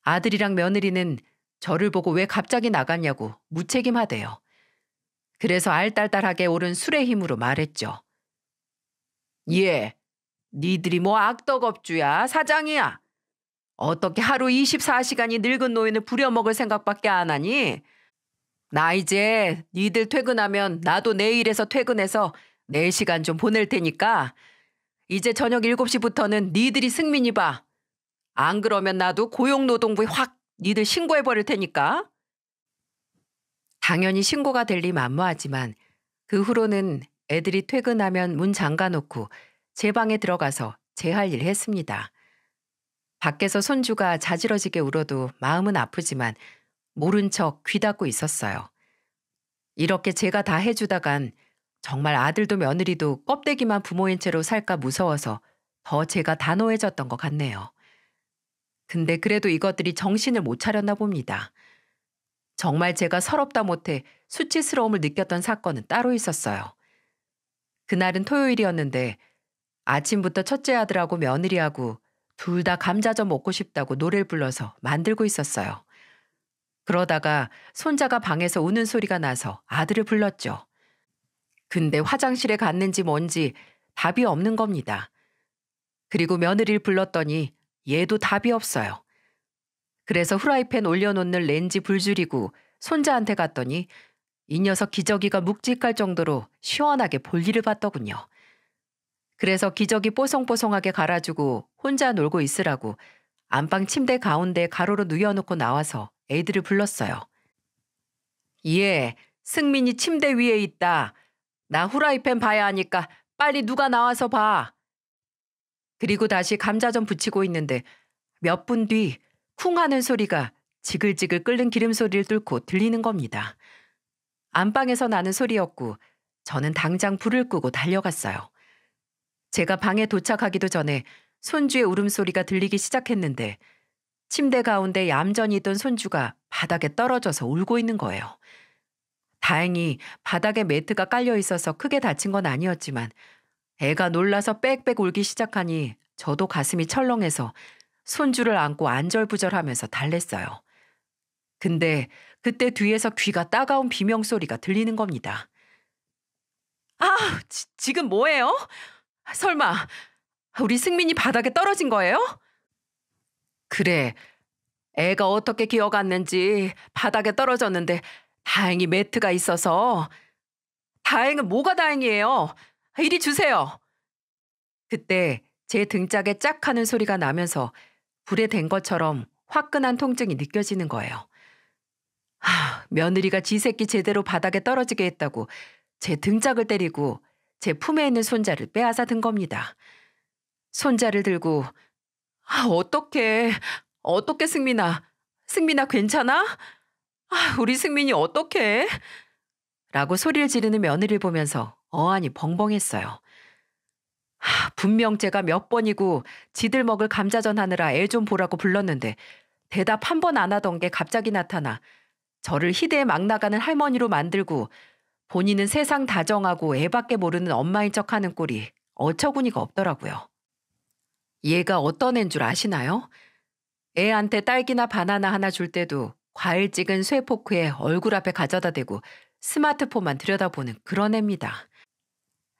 아들이랑 며느리는 저를 보고 왜 갑자기 나갔냐고 무책임하대요. 그래서 알딸딸하게 오른 술의 힘으로 말했죠. 예, 니들이 뭐 악덕업주야, 사장이야. 어떻게 하루 24시간이 늙은 노인을 부려먹을 생각밖에 안 하니? 나 이제 니들 퇴근하면 나도 내일에서 퇴근해서 4시간 좀 보낼 테니까 이제 저녁 7시부터는 니들이 승민이 봐. 안 그러면 나도 고용노동부에 확 니들 신고해버릴 테니까. 당연히 신고가 될리 만무하지만 그 후로는 애들이 퇴근하면 문 잠가놓고 제 방에 들어가서 제 할일 했습니다. 밖에서 손주가 자지러지게 울어도 마음은 아프지만 모른 척 귀 닫고 있었어요. 이렇게 제가 다 해주다간 정말 아들도 며느리도 껍데기만 부모인 채로 살까 무서워서 더 제가 단호해졌던 것 같네요. 근데 그래도 이것들이 정신을 못 차렸나 봅니다. 정말 제가 서럽다 못해 수치스러움을 느꼈던 사건은 따로 있었어요. 그날은 토요일이었는데 아침부터 첫째 아들하고 며느리하고 둘 다 감자전 먹고 싶다고 노래를 불러서 만들고 있었어요. 그러다가 손자가 방에서 우는 소리가 나서 아들을 불렀죠. 근데 화장실에 갔는지 뭔지 답이 없는 겁니다. 그리고 며느리를 불렀더니 얘도 답이 없어요. 그래서 후라이팬 올려놓는 렌즈 불 줄이고 손자한테 갔더니 이 녀석 기저귀가 묵직할 정도로 시원하게 볼일을 봤더군요. 그래서 기저귀 뽀송뽀송하게 갈아주고 혼자 놀고 있으라고 안방 침대 가운데 가로로 누워놓고 나와서 애들을 불렀어요. 예, 승민이 침대 위에 있다. 나 후라이팬 봐야 하니까 빨리 누가 나와서 봐. 그리고 다시 감자전 붙이고 있는데 몇 분 뒤 쿵 하는 소리가 지글지글 끓는 기름 소리를 뚫고 들리는 겁니다. 안방에서 나는 소리였고 저는 당장 불을 끄고 달려갔어요. 제가 방에 도착하기도 전에 손주의 울음소리가 들리기 시작했는데 침대 가운데 얌전히 있던 손주가 바닥에 떨어져서 울고 있는 거예요. 다행히 바닥에 매트가 깔려 있어서 크게 다친 건 아니었지만 애가 놀라서 빽빽 울기 시작하니 저도 가슴이 철렁해서 손주를 안고 안절부절하면서 달랬어요. 근데 그때 뒤에서 귀가 따가운 비명 소리가 들리는 겁니다. 아, 지, 지금 뭐예요? 설마 우리 승민이 바닥에 떨어진 거예요? 그래. 애가 어떻게 기어갔는지 바닥에 떨어졌는데 다행히 매트가 있어서 다행은 뭐가 다행이에요. 이리 주세요. 그때 제 등짝에 짝 하는 소리가 나면서 불에 댄 것처럼 화끈한 통증이 느껴지는 거예요. 하, 며느리가 지 새끼 제대로 바닥에 떨어지게 했다고 제 등짝을 때리고 제 품에 있는 손자를 빼앗아 든 겁니다. 손자를 들고 아, 어떻게 어떻게 승민아 승민아 괜찮아? 아, 우리 승민이 어떻게? 라고 소리를 지르는 며느리를 보면서 어안이 벙벙했어요. 하, 분명 제가 몇 번이고 지들 먹을 감자전 하느라 애 좀 보라고 불렀는데 대답 한 번 안 하던 게 갑자기 나타나 저를 희대에 막 나가는 할머니로 만들고 본인은 세상 다정하고 애밖에 모르는 엄마인 척하는 꼴이 어처구니가 없더라고요. 얘가 어떤 애인 줄 아시나요? 애한테 딸기나 바나나 하나 줄 때도 과일 찍은 쇠포크에 얼굴 앞에 가져다 대고 스마트폰만 들여다보는 그런 애입니다.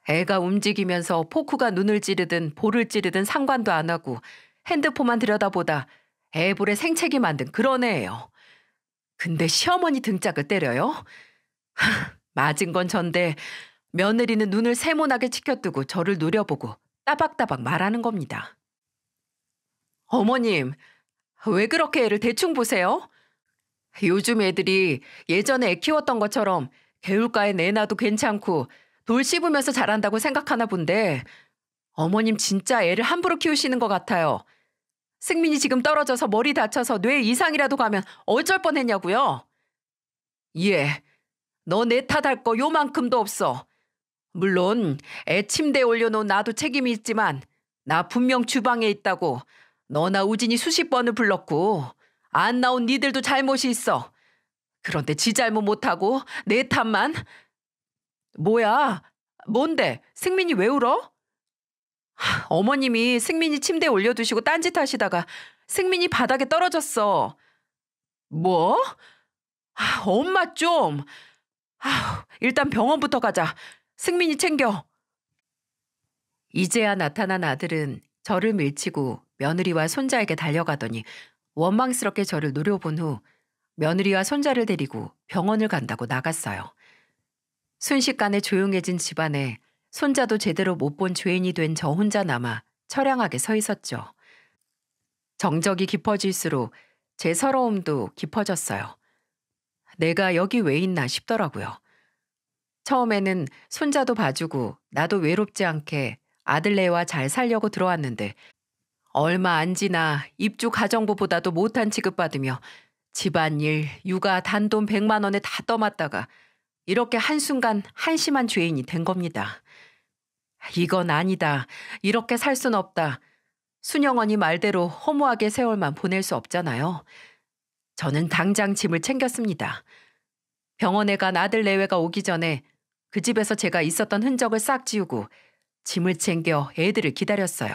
애가 움직이면서 포크가 눈을 찌르든 볼을 찌르든 상관도 안 하고 핸드폰만 들여다보다 애볼에 생채기 만든 그런 애예요. 근데 시어머니 등짝을 때려요? 맞은 건 전데 며느리는 눈을 세모나게 치켜뜨고 저를 노려보고 따박따박 말하는 겁니다. 어머님, 왜 그렇게 애를 대충 보세요? 요즘 애들이 예전에 애 키웠던 것처럼 개울가에 내놔도 괜찮고 돌 씹으면서 자란다고 생각하나 본데 어머님 진짜 애를 함부로 키우시는 것 같아요. 승민이 지금 떨어져서 머리 다쳐서 뇌 이상이라도 가면 어쩔 뻔했냐고요? 예, 너 내 탓할 거 요만큼도 없어. 물론 애 침대에 올려놓은 나도 책임이 있지만 나 분명 주방에 있다고 너나 우진이 수십 번을 불렀고 안 나온 니들도 잘못이 있어. 그런데 지 잘못 못하고 내 탓만? 뭐야? 뭔데? 승민이 왜 울어? 어머님이 승민이 침대에 올려두시고 딴짓 하시다가 승민이 바닥에 떨어졌어. 뭐? 아, 엄마 좀. 아, 일단 병원부터 가자. 승민이 챙겨. 이제야 나타난 아들은 저를 밀치고 며느리와 손자에게 달려가더니 원망스럽게 저를 노려본 후 며느리와 손자를 데리고 병원을 간다고 나갔어요. 순식간에 조용해진 집안에 손자도 제대로 못 본 죄인이 된 저 혼자 남아 처량하게 서 있었죠. 정적이 깊어질수록 제 서러움도 깊어졌어요. 내가 여기 왜 있나 싶더라고요. 처음에는 손자도 봐주고 나도 외롭지 않게 아들네와잘 살려고 들어왔는데 얼마 안 지나 입주 가정부보다도 못한 취급받으며 집안일, 육아, 단돈 100만 원에 다 떠맡다가 이렇게 한순간 한심한 죄인이 된 겁니다. 이건 아니다. 이렇게 살 순 없다. 순영원이 말대로 허무하게 세월만 보낼 수 없잖아요. 저는 당장 짐을 챙겼습니다. 병원에 간 아들 내외가 오기 전에 그 집에서 제가 있었던 흔적을 싹 지우고 짐을 챙겨 애들을 기다렸어요.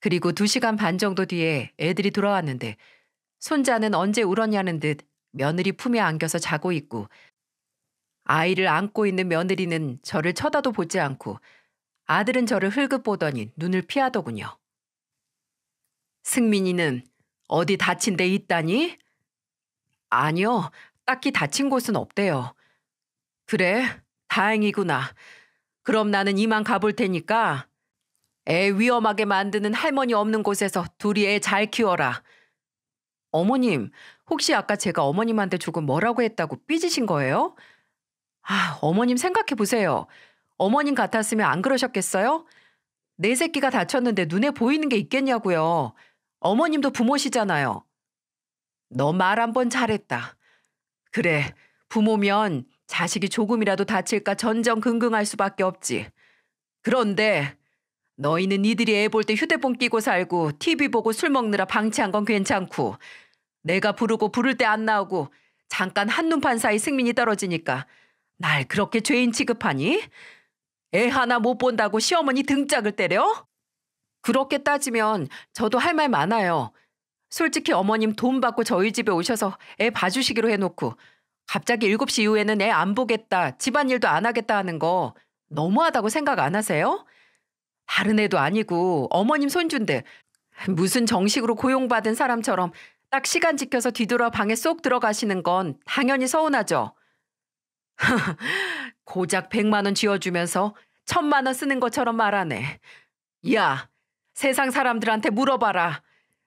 그리고 두 시간 반 정도 뒤에 애들이 돌아왔는데 손자는 언제 울었냐는 듯 며느리 품에 안겨서 자고 있고 아이를 안고 있는 며느리는 저를 쳐다도 보지 않고 아들은 저를 흘긋 보더니 눈을 피하더군요. 승민이는 어디 다친 데 있다니? 아니요, 딱히 다친 곳은 없대요. 그래, 다행이구나. 그럼 나는 이만 가볼 테니까 애 위험하게 만드는 할머니 없는 곳에서 둘이 애 잘 키워라. 어머님, 혹시 아까 제가 어머님한테 조금 뭐라고 했다고 삐지신 거예요? 아, 어머님 생각해 보세요. 어머님 같았으면 안 그러셨겠어요? 내 새끼가 다쳤는데 눈에 보이는 게 있겠냐고요. 어머님도 부모시잖아요. 너 말 한 번 잘했다. 그래, 부모면 자식이 조금이라도 다칠까 전전긍긍할 수밖에 없지. 그런데 너희는 이들이 애 볼 때 휴대폰 끼고 살고 TV 보고 술 먹느라 방치한 건 괜찮고 내가 부르고 부를 때 안 나오고 잠깐 한눈판 사이 승민이 떨어지니까 날 그렇게 죄인 취급하니? 애 하나 못 본다고 시어머니 등짝을 때려? 그렇게 따지면 저도 할 말 많아요. 솔직히 어머님 돈 받고 저희 집에 오셔서 애 봐주시기로 해놓고 갑자기 7시 이후에는 애 안 보겠다, 집안일도 안 하겠다 하는 거 너무하다고 생각 안 하세요? 다른 애도 아니고 어머님 손주인데 무슨 정식으로 고용받은 사람처럼 딱 시간 지켜서 뒤돌아 방에 쏙 들어가시는 건 당연히 서운하죠. 고작 백만 원 지어주면서 천만 원 쓰는 것처럼 말하네. 야, 세상 사람들한테 물어봐라.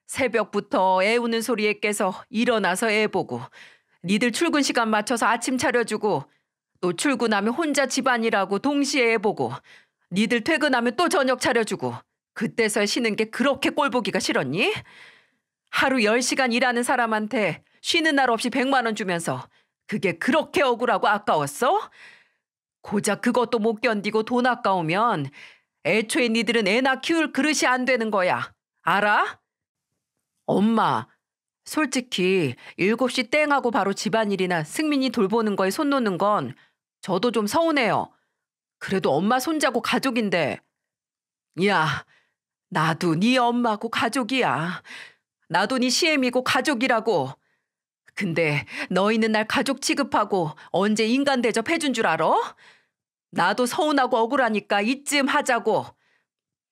새벽부터 애 우는 소리에 깨서 일어나서 애 보고 니들 출근 시간 맞춰서 아침 차려주고 또 출근하면 혼자 집안이라고 동시에 애 보고 니들 퇴근하면 또 저녁 차려주고 그때서야 쉬는 게 그렇게 꼴보기가 싫었니? 하루 10시간 일하는 사람한테 쉬는 날 없이 100만 원 주면서 그게 그렇게 억울하고 아까웠어? 고작 그것도 못 견디고 돈 아까우면 애초에 니들은 애나 키울 그릇이 안 되는 거야. 알아? 엄마, 솔직히 7시 땡하고 바로 집안일이나 승민이 돌보는 거에 손 놓는 건 저도 좀 서운해요. 그래도 엄마 손자고 가족인데. 야, 나도 네 엄마고 가족이야. 나도 네 시엠이고 가족이라고. 근데 너희는 날 가족 취급하고 언제 인간 대접해준 줄 알아? 나도 서운하고 억울하니까 이쯤 하자고.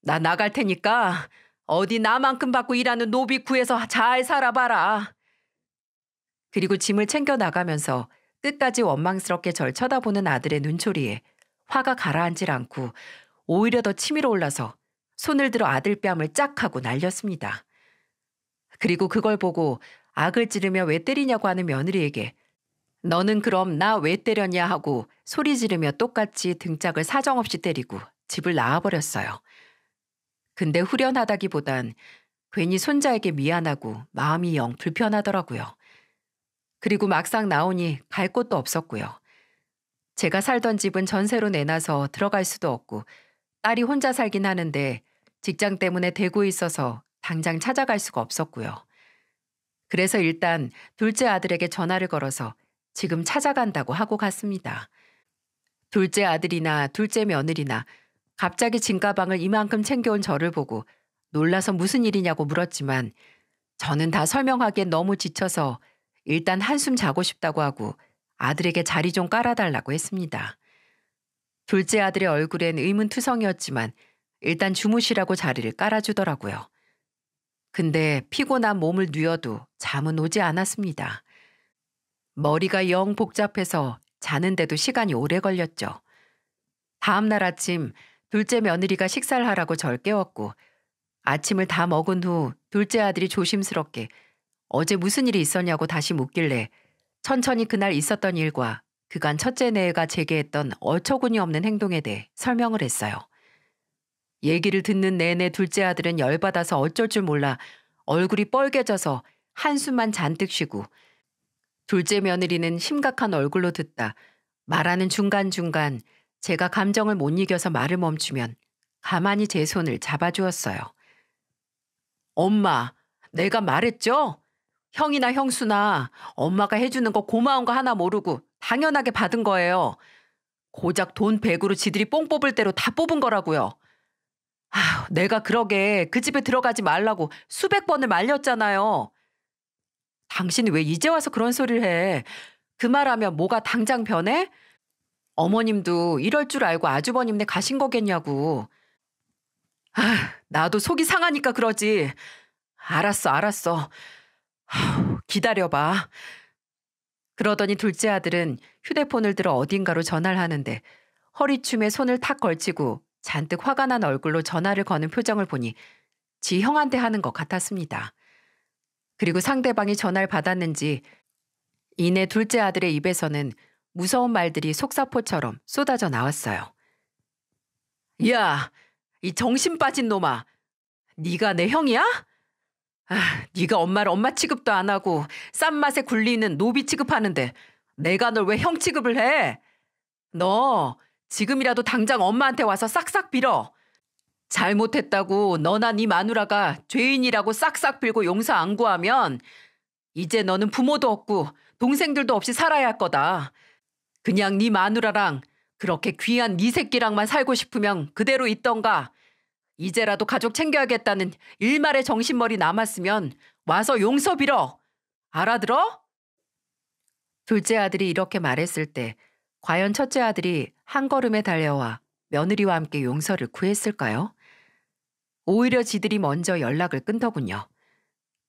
나 나갈 테니까 어디 나만큼 받고 일하는 노비 구해서 잘 살아봐라. 그리고 짐을 챙겨 나가면서 끝까지 원망스럽게 절 쳐다보는 아들의 눈초리에 화가 가라앉질 않고 오히려 더 치밀어 올라서 손을 들어 아들 뺨을 짝 하고 날렸습니다. 그리고 그걸 보고 악을 찌르며 왜 때리냐고 하는 며느리에게 너는 그럼 나 왜 때렸냐 하고 소리 지르며 똑같이 등짝을 사정없이 때리고 집을 나와버렸어요. 근데 후련하다기보단 괜히 손자에게 미안하고 마음이 영 불편하더라고요. 그리고 막상 나오니 갈 곳도 없었고요. 제가 살던 집은 전세로 내놔서 들어갈 수도 없고 딸이 혼자 살긴 하는데 직장 때문에 대구에 있어서 당장 찾아갈 수가 없었고요. 그래서 일단 둘째 아들에게 전화를 걸어서 지금 찾아간다고 하고 갔습니다. 둘째 아들이나 둘째 며느리나 갑자기 짐가방을 이만큼 챙겨온 저를 보고 놀라서 무슨 일이냐고 물었지만 저는 다 설명하기엔 너무 지쳐서 일단 한숨 자고 싶다고 하고 아들에게 자리 좀 깔아달라고 했습니다. 둘째 아들의 얼굴엔 의문투성이었지만 일단 주무시라고 자리를 깔아주더라고요. 근데 피곤한 몸을 뉘어도 잠은 오지 않았습니다. 머리가 영 복잡해서 자는데도 시간이 오래 걸렸죠. 다음 날 아침 둘째 며느리가 식사를 하라고 절 깨웠고 아침을 다 먹은 후 둘째 아들이 조심스럽게 어제 무슨 일이 있었냐고 다시 묻길래 천천히 그날 있었던 일과 그간 첫째 내외가 제게 했던 어처구니 없는 행동에 대해 설명을 했어요. 얘기를 듣는 내내 둘째 아들은 열받아서 어쩔 줄 몰라 얼굴이 뻘개져서 한숨만 잔뜩 쉬고 둘째 며느리는 심각한 얼굴로 듣다 말하는 중간중간 제가 감정을 못 이겨서 말을 멈추면 가만히 제 손을 잡아주었어요. 엄마, 내가 말했죠? 형이나 형수나 엄마가 해주는 거 고마운 거 하나 모르고 당연하게 받은 거예요. 고작 돈 100으로 지들이 뽕 뽑을 대로 다 뽑은 거라고요. 아, 내가 그러게 그 집에 들어가지 말라고 수백 번을 말렸잖아요. 당신이 왜 이제 와서 그런 소리를 해? 그 말하면 뭐가 당장 변해? 어머님도 이럴 줄 알고 아주버님네 가신 거겠냐고. 아, 나도 속이 상하니까 그러지. 알았어, 알았어. 기다려봐. 그러더니 둘째 아들은 휴대폰을 들어 어딘가로 전화를 하는데 허리춤에 손을 탁 걸치고 잔뜩 화가 난 얼굴로 전화를 거는 표정을 보니 지 형한테 하는 것 같았습니다. 그리고 상대방이 전화를 받았는지 이내 둘째 아들의 입에서는 무서운 말들이 속사포처럼 쏟아져 나왔어요. 야, 이 정신 빠진 놈아. 네가 내 형이야? 아, 네가 엄마를 엄마 취급도 안 하고 싼 맛에 굴리는 노비 취급하는데 내가 널 왜 형 취급을 해? 너 지금이라도 당장 엄마한테 와서 싹싹 빌어. 잘못했다고 너나 네 마누라가 죄인이라고 싹싹 빌고 용서 안 구하면 이제 너는 부모도 없고 동생들도 없이 살아야 할 거다. 그냥 네 마누라랑 그렇게 귀한 네 새끼랑만 살고 싶으면 그대로 있던가. 이제라도 가족 챙겨야겠다는 일말의 정신머리 남았으면 와서 용서 빌어. 알아들어? 둘째 아들이 이렇게 말했을 때 과연 첫째 아들이 한 걸음에 달려와 며느리와 함께 용서를 구했을까요? 오히려 지들이 먼저 연락을 끊더군요.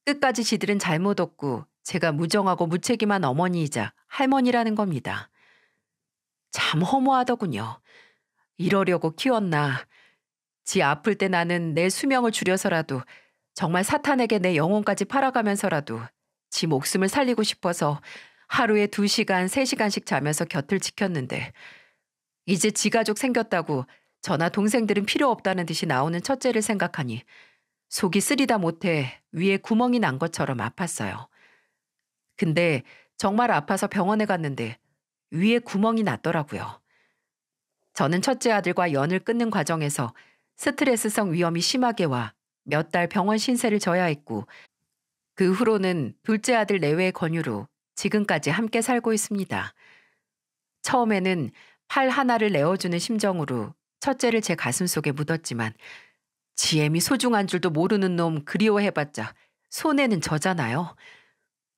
끝까지 지들은 잘못 없고 제가 무정하고 무책임한 어머니이자 할머니라는 겁니다. 참 허무하더군요. 이러려고 키웠나. 지 아플 때 나는 내 수명을 줄여서라도 정말 사탄에게 내 영혼까지 팔아가면서라도 지 목숨을 살리고 싶어서 하루에 2시간, 3시간씩 자면서 곁을 지켰는데 이제 지 가족 생겼다고 저나 동생들은 필요 없다는 듯이 나오는 첫째를 생각하니 속이 쓰리다 못해 위에 구멍이 난 것처럼 아팠어요. 근데 정말 아파서 병원에 갔는데 위에 구멍이 났더라고요. 저는 첫째 아들과 연을 끊는 과정에서 스트레스성 위험이 심하게 와 몇 달 병원 신세를 져야 했고 그 후로는 둘째 아들 내외의 권유로 지금까지 함께 살고 있습니다. 처음에는 팔 하나를 내어주는 심정으로 첫째를 제 가슴 속에 묻었지만 지엠이 소중한 줄도 모르는 놈 그리워해봤자 손해는 저잖아요.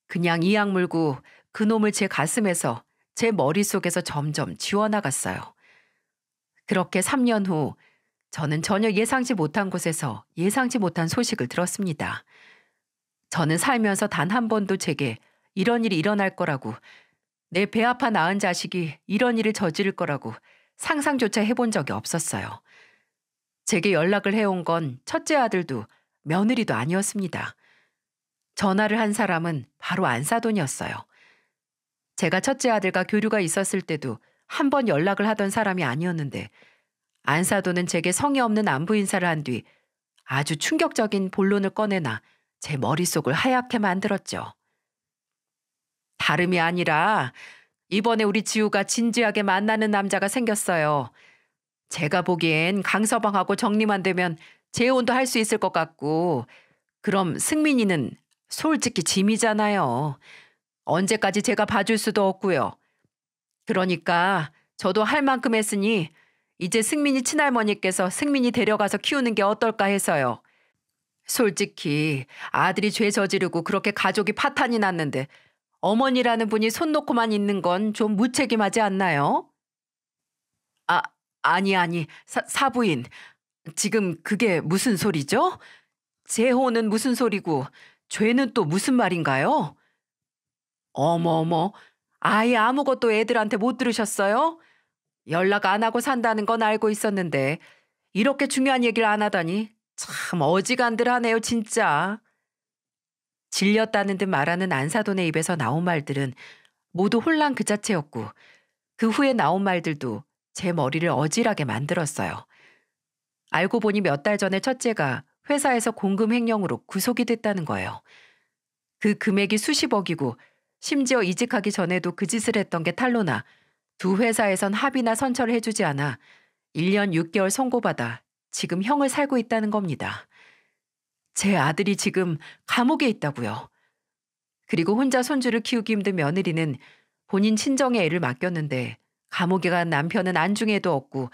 그냥 이악 물고 그놈을 제 가슴에서 제 머릿속에서 점점 지워나갔어요. 그렇게 3년 후 저는 전혀 예상치 못한 곳에서 예상치 못한 소식을 들었습니다. 저는 살면서 단 한 번도 제게 이런 일이 일어날 거라고 내 배 아파 낳은 자식이 이런 일을 저지를 거라고 상상조차 해본 적이 없었어요. 제게 연락을 해온 건 첫째 아들도 며느리도 아니었습니다. 전화를 한 사람은 바로 안사돈이었어요. 제가 첫째 아들과 교류가 있었을 때도 한 번 연락을 하던 사람이 아니었는데 안사돈은 제게 성의 없는 안부 인사를 한 뒤 아주 충격적인 본론을 꺼내나 제 머릿속을 하얗게 만들었죠. 다름이 아니라 이번에 우리 지우가 진지하게 만나는 남자가 생겼어요. 제가 보기엔 강서방하고 정리만 되면 재혼도 할 수 있을 것 같고 그럼 승민이는 솔직히 짐이잖아요. 언제까지 제가 봐줄 수도 없고요. 그러니까 저도 할 만큼 했으니 이제 승민이 친할머니께서 승민이 데려가서 키우는 게 어떨까 해서요. 솔직히 아들이 죄 저지르고 그렇게 가족이 파탄이 났는데 어머니라는 분이 손 놓고만 있는 건 좀 무책임하지 않나요? 아, 아니, 아니, 사, 사부인. 지금 그게 무슨 소리죠? 재혼은 무슨 소리고, 죄는 또 무슨 말인가요? 어머어머, 아예 아무것도 애들한테 못 들으셨어요? 연락 안 하고 산다는 건 알고 있었는데, 이렇게 중요한 얘기를 안 하다니, 참 어지간들 하네요, 진짜. 질렸다는 듯 말하는 안사돈의 입에서 나온 말들은 모두 혼란 그 자체였고 그 후에 나온 말들도 제 머리를 어질하게 만들었어요. 알고 보니 몇 달 전에 첫째가 회사에서 공금 횡령으로 구속이 됐다는 거예요. 그 금액이 수십억이고 심지어 이직하기 전에도 그 짓을 했던 게 탈로나 두 회사에선 합의나 선처를 해주지 않아 1년 6개월 선고받아 지금 형을 살고 있다는 겁니다. 제 아들이 지금 감옥에 있다고요. 그리고 혼자 손주를 키우기 힘든 며느리는 본인 친정에 애를 맡겼는데 감옥에 간 남편은 안중에도 없고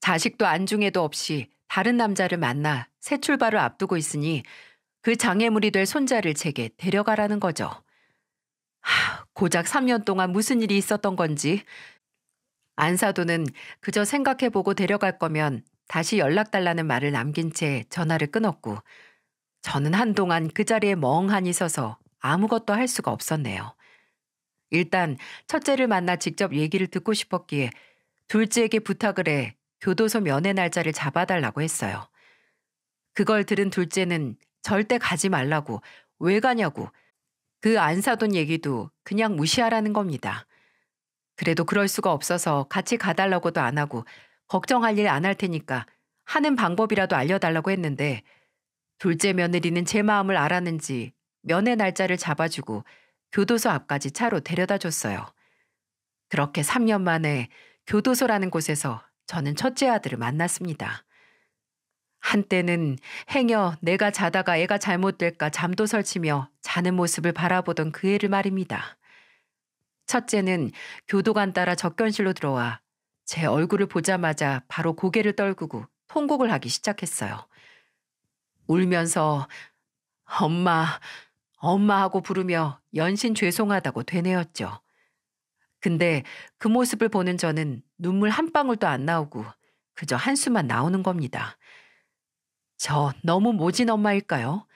자식도 안중에도 없이 다른 남자를 만나 새 출발을 앞두고 있으니 그 장애물이 될 손자를 제게 데려가라는 거죠. 하, 고작 3년 동안 무슨 일이 있었던 건지 안사도는 그저 생각해보고 데려갈 거면 다시 연락 달라는 말을 남긴 채 전화를 끊었고 저는 한동안 그 자리에 멍하니 서서 아무것도 할 수가 없었네요. 일단 첫째를 만나 직접 얘기를 듣고 싶었기에 둘째에게 부탁을 해 교도소 면회 날짜를 잡아달라고 했어요. 그걸 들은 둘째는 절대 가지 말라고 왜 가냐고 그 안 사돈 얘기도 그냥 무시하라는 겁니다. 그래도 그럴 수가 없어서 같이 가달라고도 안 하고 걱정할 일 안 할 테니까 하는 방법이라도 알려달라고 했는데 둘째 며느리는 제 마음을 알았는지 면회 날짜를 잡아주고 교도소 앞까지 차로 데려다 줬어요. 그렇게 3년 만에 교도소라는 곳에서 저는 첫째 아들을 만났습니다. 한때는 행여 내가 자다가 애가 잘못될까 잠도 설치며 자는 모습을 바라보던 그 애를 말입니다. 첫째는 교도관 따라 적견실로 들어와 제 얼굴을 보자마자 바로 고개를 떨구고 통곡을 하기 시작했어요. 울면서 엄마, 엄마 하고 부르며 연신 죄송하다고 되뇌었죠. 근데 그 모습을 보는 저는 눈물 한 방울도 안 나오고 그저 한숨만 나오는 겁니다. 저 너무 모진 엄마일까요?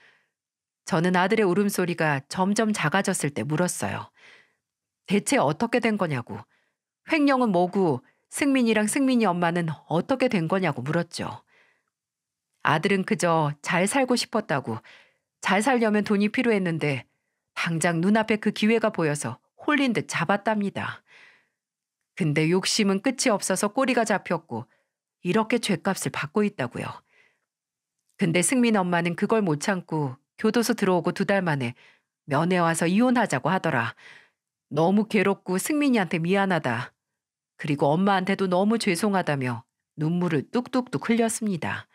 저는 아들의 울음소리가 점점 작아졌을 때 물었어요. 대체 어떻게 된 거냐고. 횡령은 뭐고 승민이랑 승민이 엄마는 어떻게 된 거냐고 물었죠. 아들은 그저 잘 살고 싶었다고 잘 살려면 돈이 필요했는데 당장 눈앞에 그 기회가 보여서 홀린 듯 잡았답니다. 근데 욕심은 끝이 없어서 꼬리가 잡혔고 이렇게 죗값을 받고 있다고요. 근데 승민 엄마는 그걸 못 참고 교도소 들어오고 두 달 만에 면회 와서 이혼하자고 하더라. 너무 괴롭고 승민이한테 미안하다. 그리고 엄마한테도 너무 죄송하다며 눈물을 뚝뚝뚝 흘렸습니다.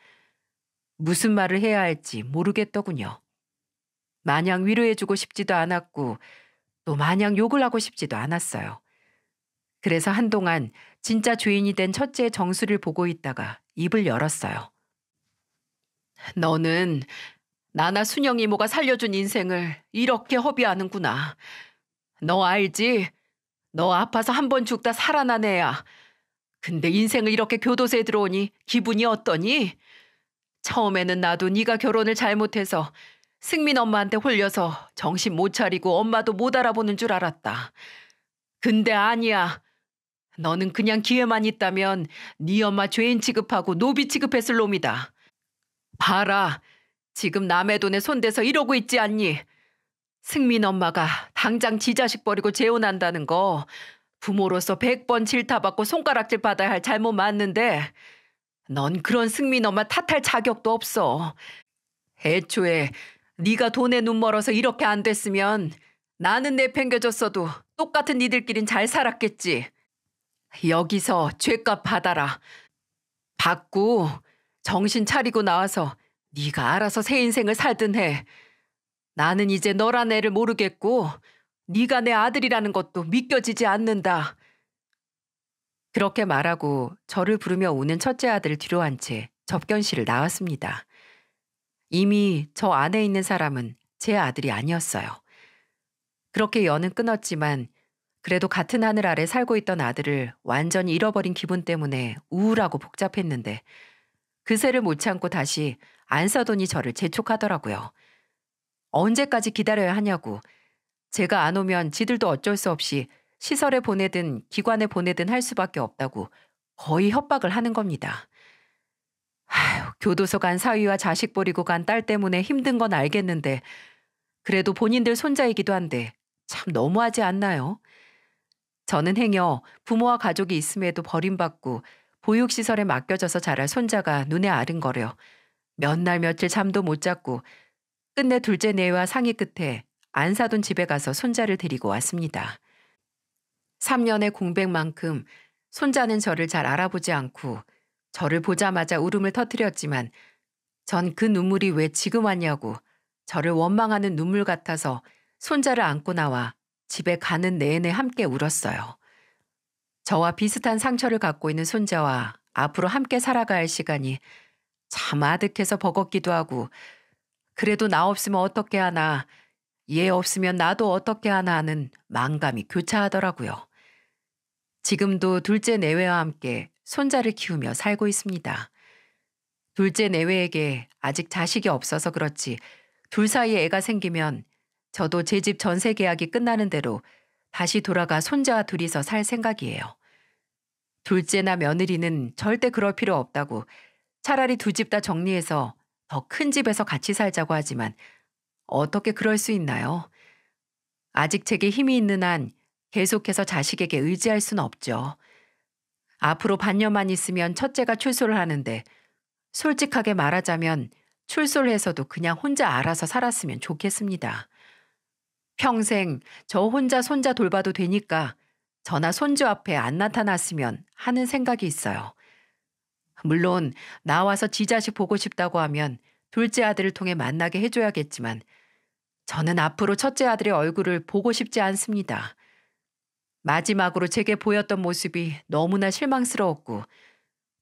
무슨 말을 해야 할지 모르겠더군요. 마냥 위로해주고 싶지도 않았고 또 마냥 욕을 하고 싶지도 않았어요. 그래서 한동안 진짜 주인이 된 첫째 정수를 보고 있다가 입을 열었어요. 너는 나나 순영 이모가 살려준 인생을 이렇게 허비하는구나. 너 알지? 너 아파서 한 번 죽다 살아난 애야. 근데 인생을 이렇게 교도소에 들어오니 기분이 어떠니? 처음에는 나도 네가 결혼을 잘못해서 승민 엄마한테 홀려서 정신 못 차리고 엄마도 못 알아보는 줄 알았다. 근데 아니야. 너는 그냥 기회만 있다면 네 엄마 죄인 취급하고 노비 취급했을 놈이다. 봐라. 지금 남의 돈에 손대서 이러고 있지 않니? 승민 엄마가 당장 지 자식 버리고 재혼한다는 거 부모로서 백 번 질타받고 손가락질 받아야 할 잘못 맞는데 넌 그런 승민 엄마 탓할 자격도 없어. 애초에 네가 돈에 눈 멀어서 이렇게 안 됐으면 나는 내팽겨졌어도 똑같은 니들끼린 잘 살았겠지. 여기서 죄값 받아라. 받고 정신 차리고 나와서 네가 알아서 새 인생을 살든 해. 나는 이제 너란 애를 모르겠고 네가 내 아들이라는 것도 믿겨지지 않는다. 그렇게 말하고 저를 부르며 우는 첫째 아들을 뒤로 한 채 접견실을 나왔습니다. 이미 저 안에 있는 사람은 제 아들이 아니었어요. 그렇게 연은 끊었지만 그래도 같은 하늘 아래 살고 있던 아들을 완전히 잃어버린 기분 때문에 우울하고 복잡했는데 그새를 못 참고 다시 안사돈이 저를 재촉하더라고요. 언제까지 기다려야 하냐고. 제가 안 오면 지들도 어쩔 수 없이 시설에 보내든 기관에 보내든 할 수밖에 없다고 거의 협박을 하는 겁니다. 아휴, 교도소 간 사위와 자식 버리고 간 딸 때문에 힘든 건 알겠는데 그래도 본인들 손자이기도 한데 참 너무하지 않나요? 저는 행여 부모와 가족이 있음에도 버림받고 보육시설에 맡겨져서 자랄 손자가 눈에 아른거려 몇 날 며칠 잠도 못 잤고 끝내 둘째 내와 외 상의 끝에 안사둔 집에 가서 손자를 데리고 왔습니다. 3년의 공백만큼 손자는 저를 잘 알아보지 않고 저를 보자마자 울음을 터뜨렸지만 전 그 눈물이 왜 지금 왔냐고 저를 원망하는 눈물 같아서 손자를 안고 나와 집에 가는 내내 함께 울었어요. 저와 비슷한 상처를 갖고 있는 손자와 앞으로 함께 살아갈 시간이 참 아득해서 버겁기도 하고 그래도 나 없으면 어떻게 하나 얘 없으면 나도 어떻게 하나 하는 망감이 교차하더라고요. 지금도 둘째 내외와 함께 손자를 키우며 살고 있습니다. 둘째 내외에게 아직 자식이 없어서 그렇지 둘 사이에 애가 생기면 저도 제 집 전세 계약이 끝나는 대로 다시 돌아가 손자 와 둘이서 살 생각이에요. 둘째나 며느리는 절대 그럴 필요 없다고 차라리 두 집 다 정리해서 더 큰 집에서 같이 살자고 하지만 어떻게 그럴 수 있나요? 아직 제게 힘이 있는 한 계속해서 자식에게 의지할 순 없죠. 앞으로 반년만 있으면 첫째가 출소를 하는데 솔직하게 말하자면 출소를 해서도 그냥 혼자 알아서 살았으면 좋겠습니다. 평생 저 혼자 손자 돌봐도 되니까 저나 손주 앞에 안 나타났으면 하는 생각이 있어요. 물론 나와서 지 자식 보고 싶다고 하면 둘째 아들을 통해 만나게 해줘야겠지만 저는 앞으로 첫째 아들의 얼굴을 보고 싶지 않습니다. 마지막으로 제게 보였던 모습이 너무나 실망스러웠고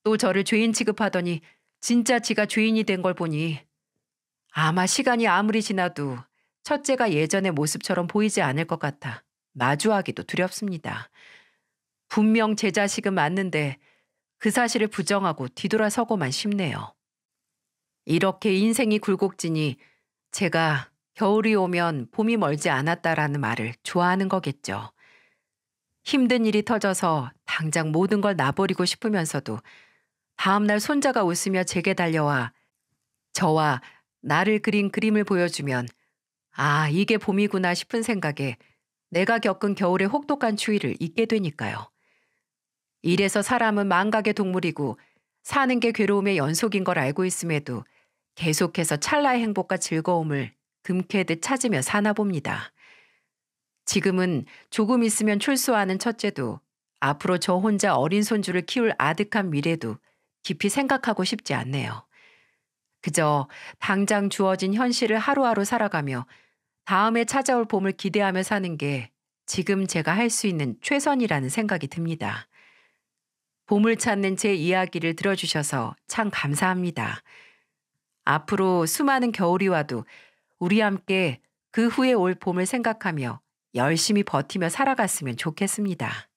또 저를 죄인 취급하더니 진짜 지가 죄인이 된 걸 보니 아마 시간이 아무리 지나도 첫째가 예전의 모습처럼 보이지 않을 것 같아 마주하기도 두렵습니다. 분명 제 자식은 맞는데 그 사실을 부정하고 뒤돌아서고만 싶네요. 이렇게 인생이 굴곡지니 제가 겨울이 오면 봄이 멀지 않았다라는 말을 좋아하는 거겠죠. 힘든 일이 터져서 당장 모든 걸 놔버리고 싶으면서도 다음날 손자가 웃으며 제게 달려와 저와 나를 그린 그림을 보여주면 아, 이게 봄이구나 싶은 생각에 내가 겪은 겨울의 혹독한 추위를 잊게 되니까요. 이래서 사람은 망각의 동물이고 사는 게 괴로움의 연속인 걸 알고 있음에도 계속해서 찰나의 행복과 즐거움을 금캐듯 찾으며 사나 봅니다. 지금은 조금 있으면 출소하는 첫째도 앞으로 저 혼자 어린 손주를 키울 아득한 미래도 깊이 생각하고 싶지 않네요. 그저 당장 주어진 현실을 하루하루 살아가며 다음에 찾아올 봄을 기대하며 사는 게 지금 제가 할 수 있는 최선이라는 생각이 듭니다. 봄을 찾는 제 이야기를 들어주셔서 참 감사합니다. 앞으로 수많은 겨울이 와도 우리 함께 그 후에 올 봄을 생각하며 열심히 버티며 살아갔으면 좋겠습니다.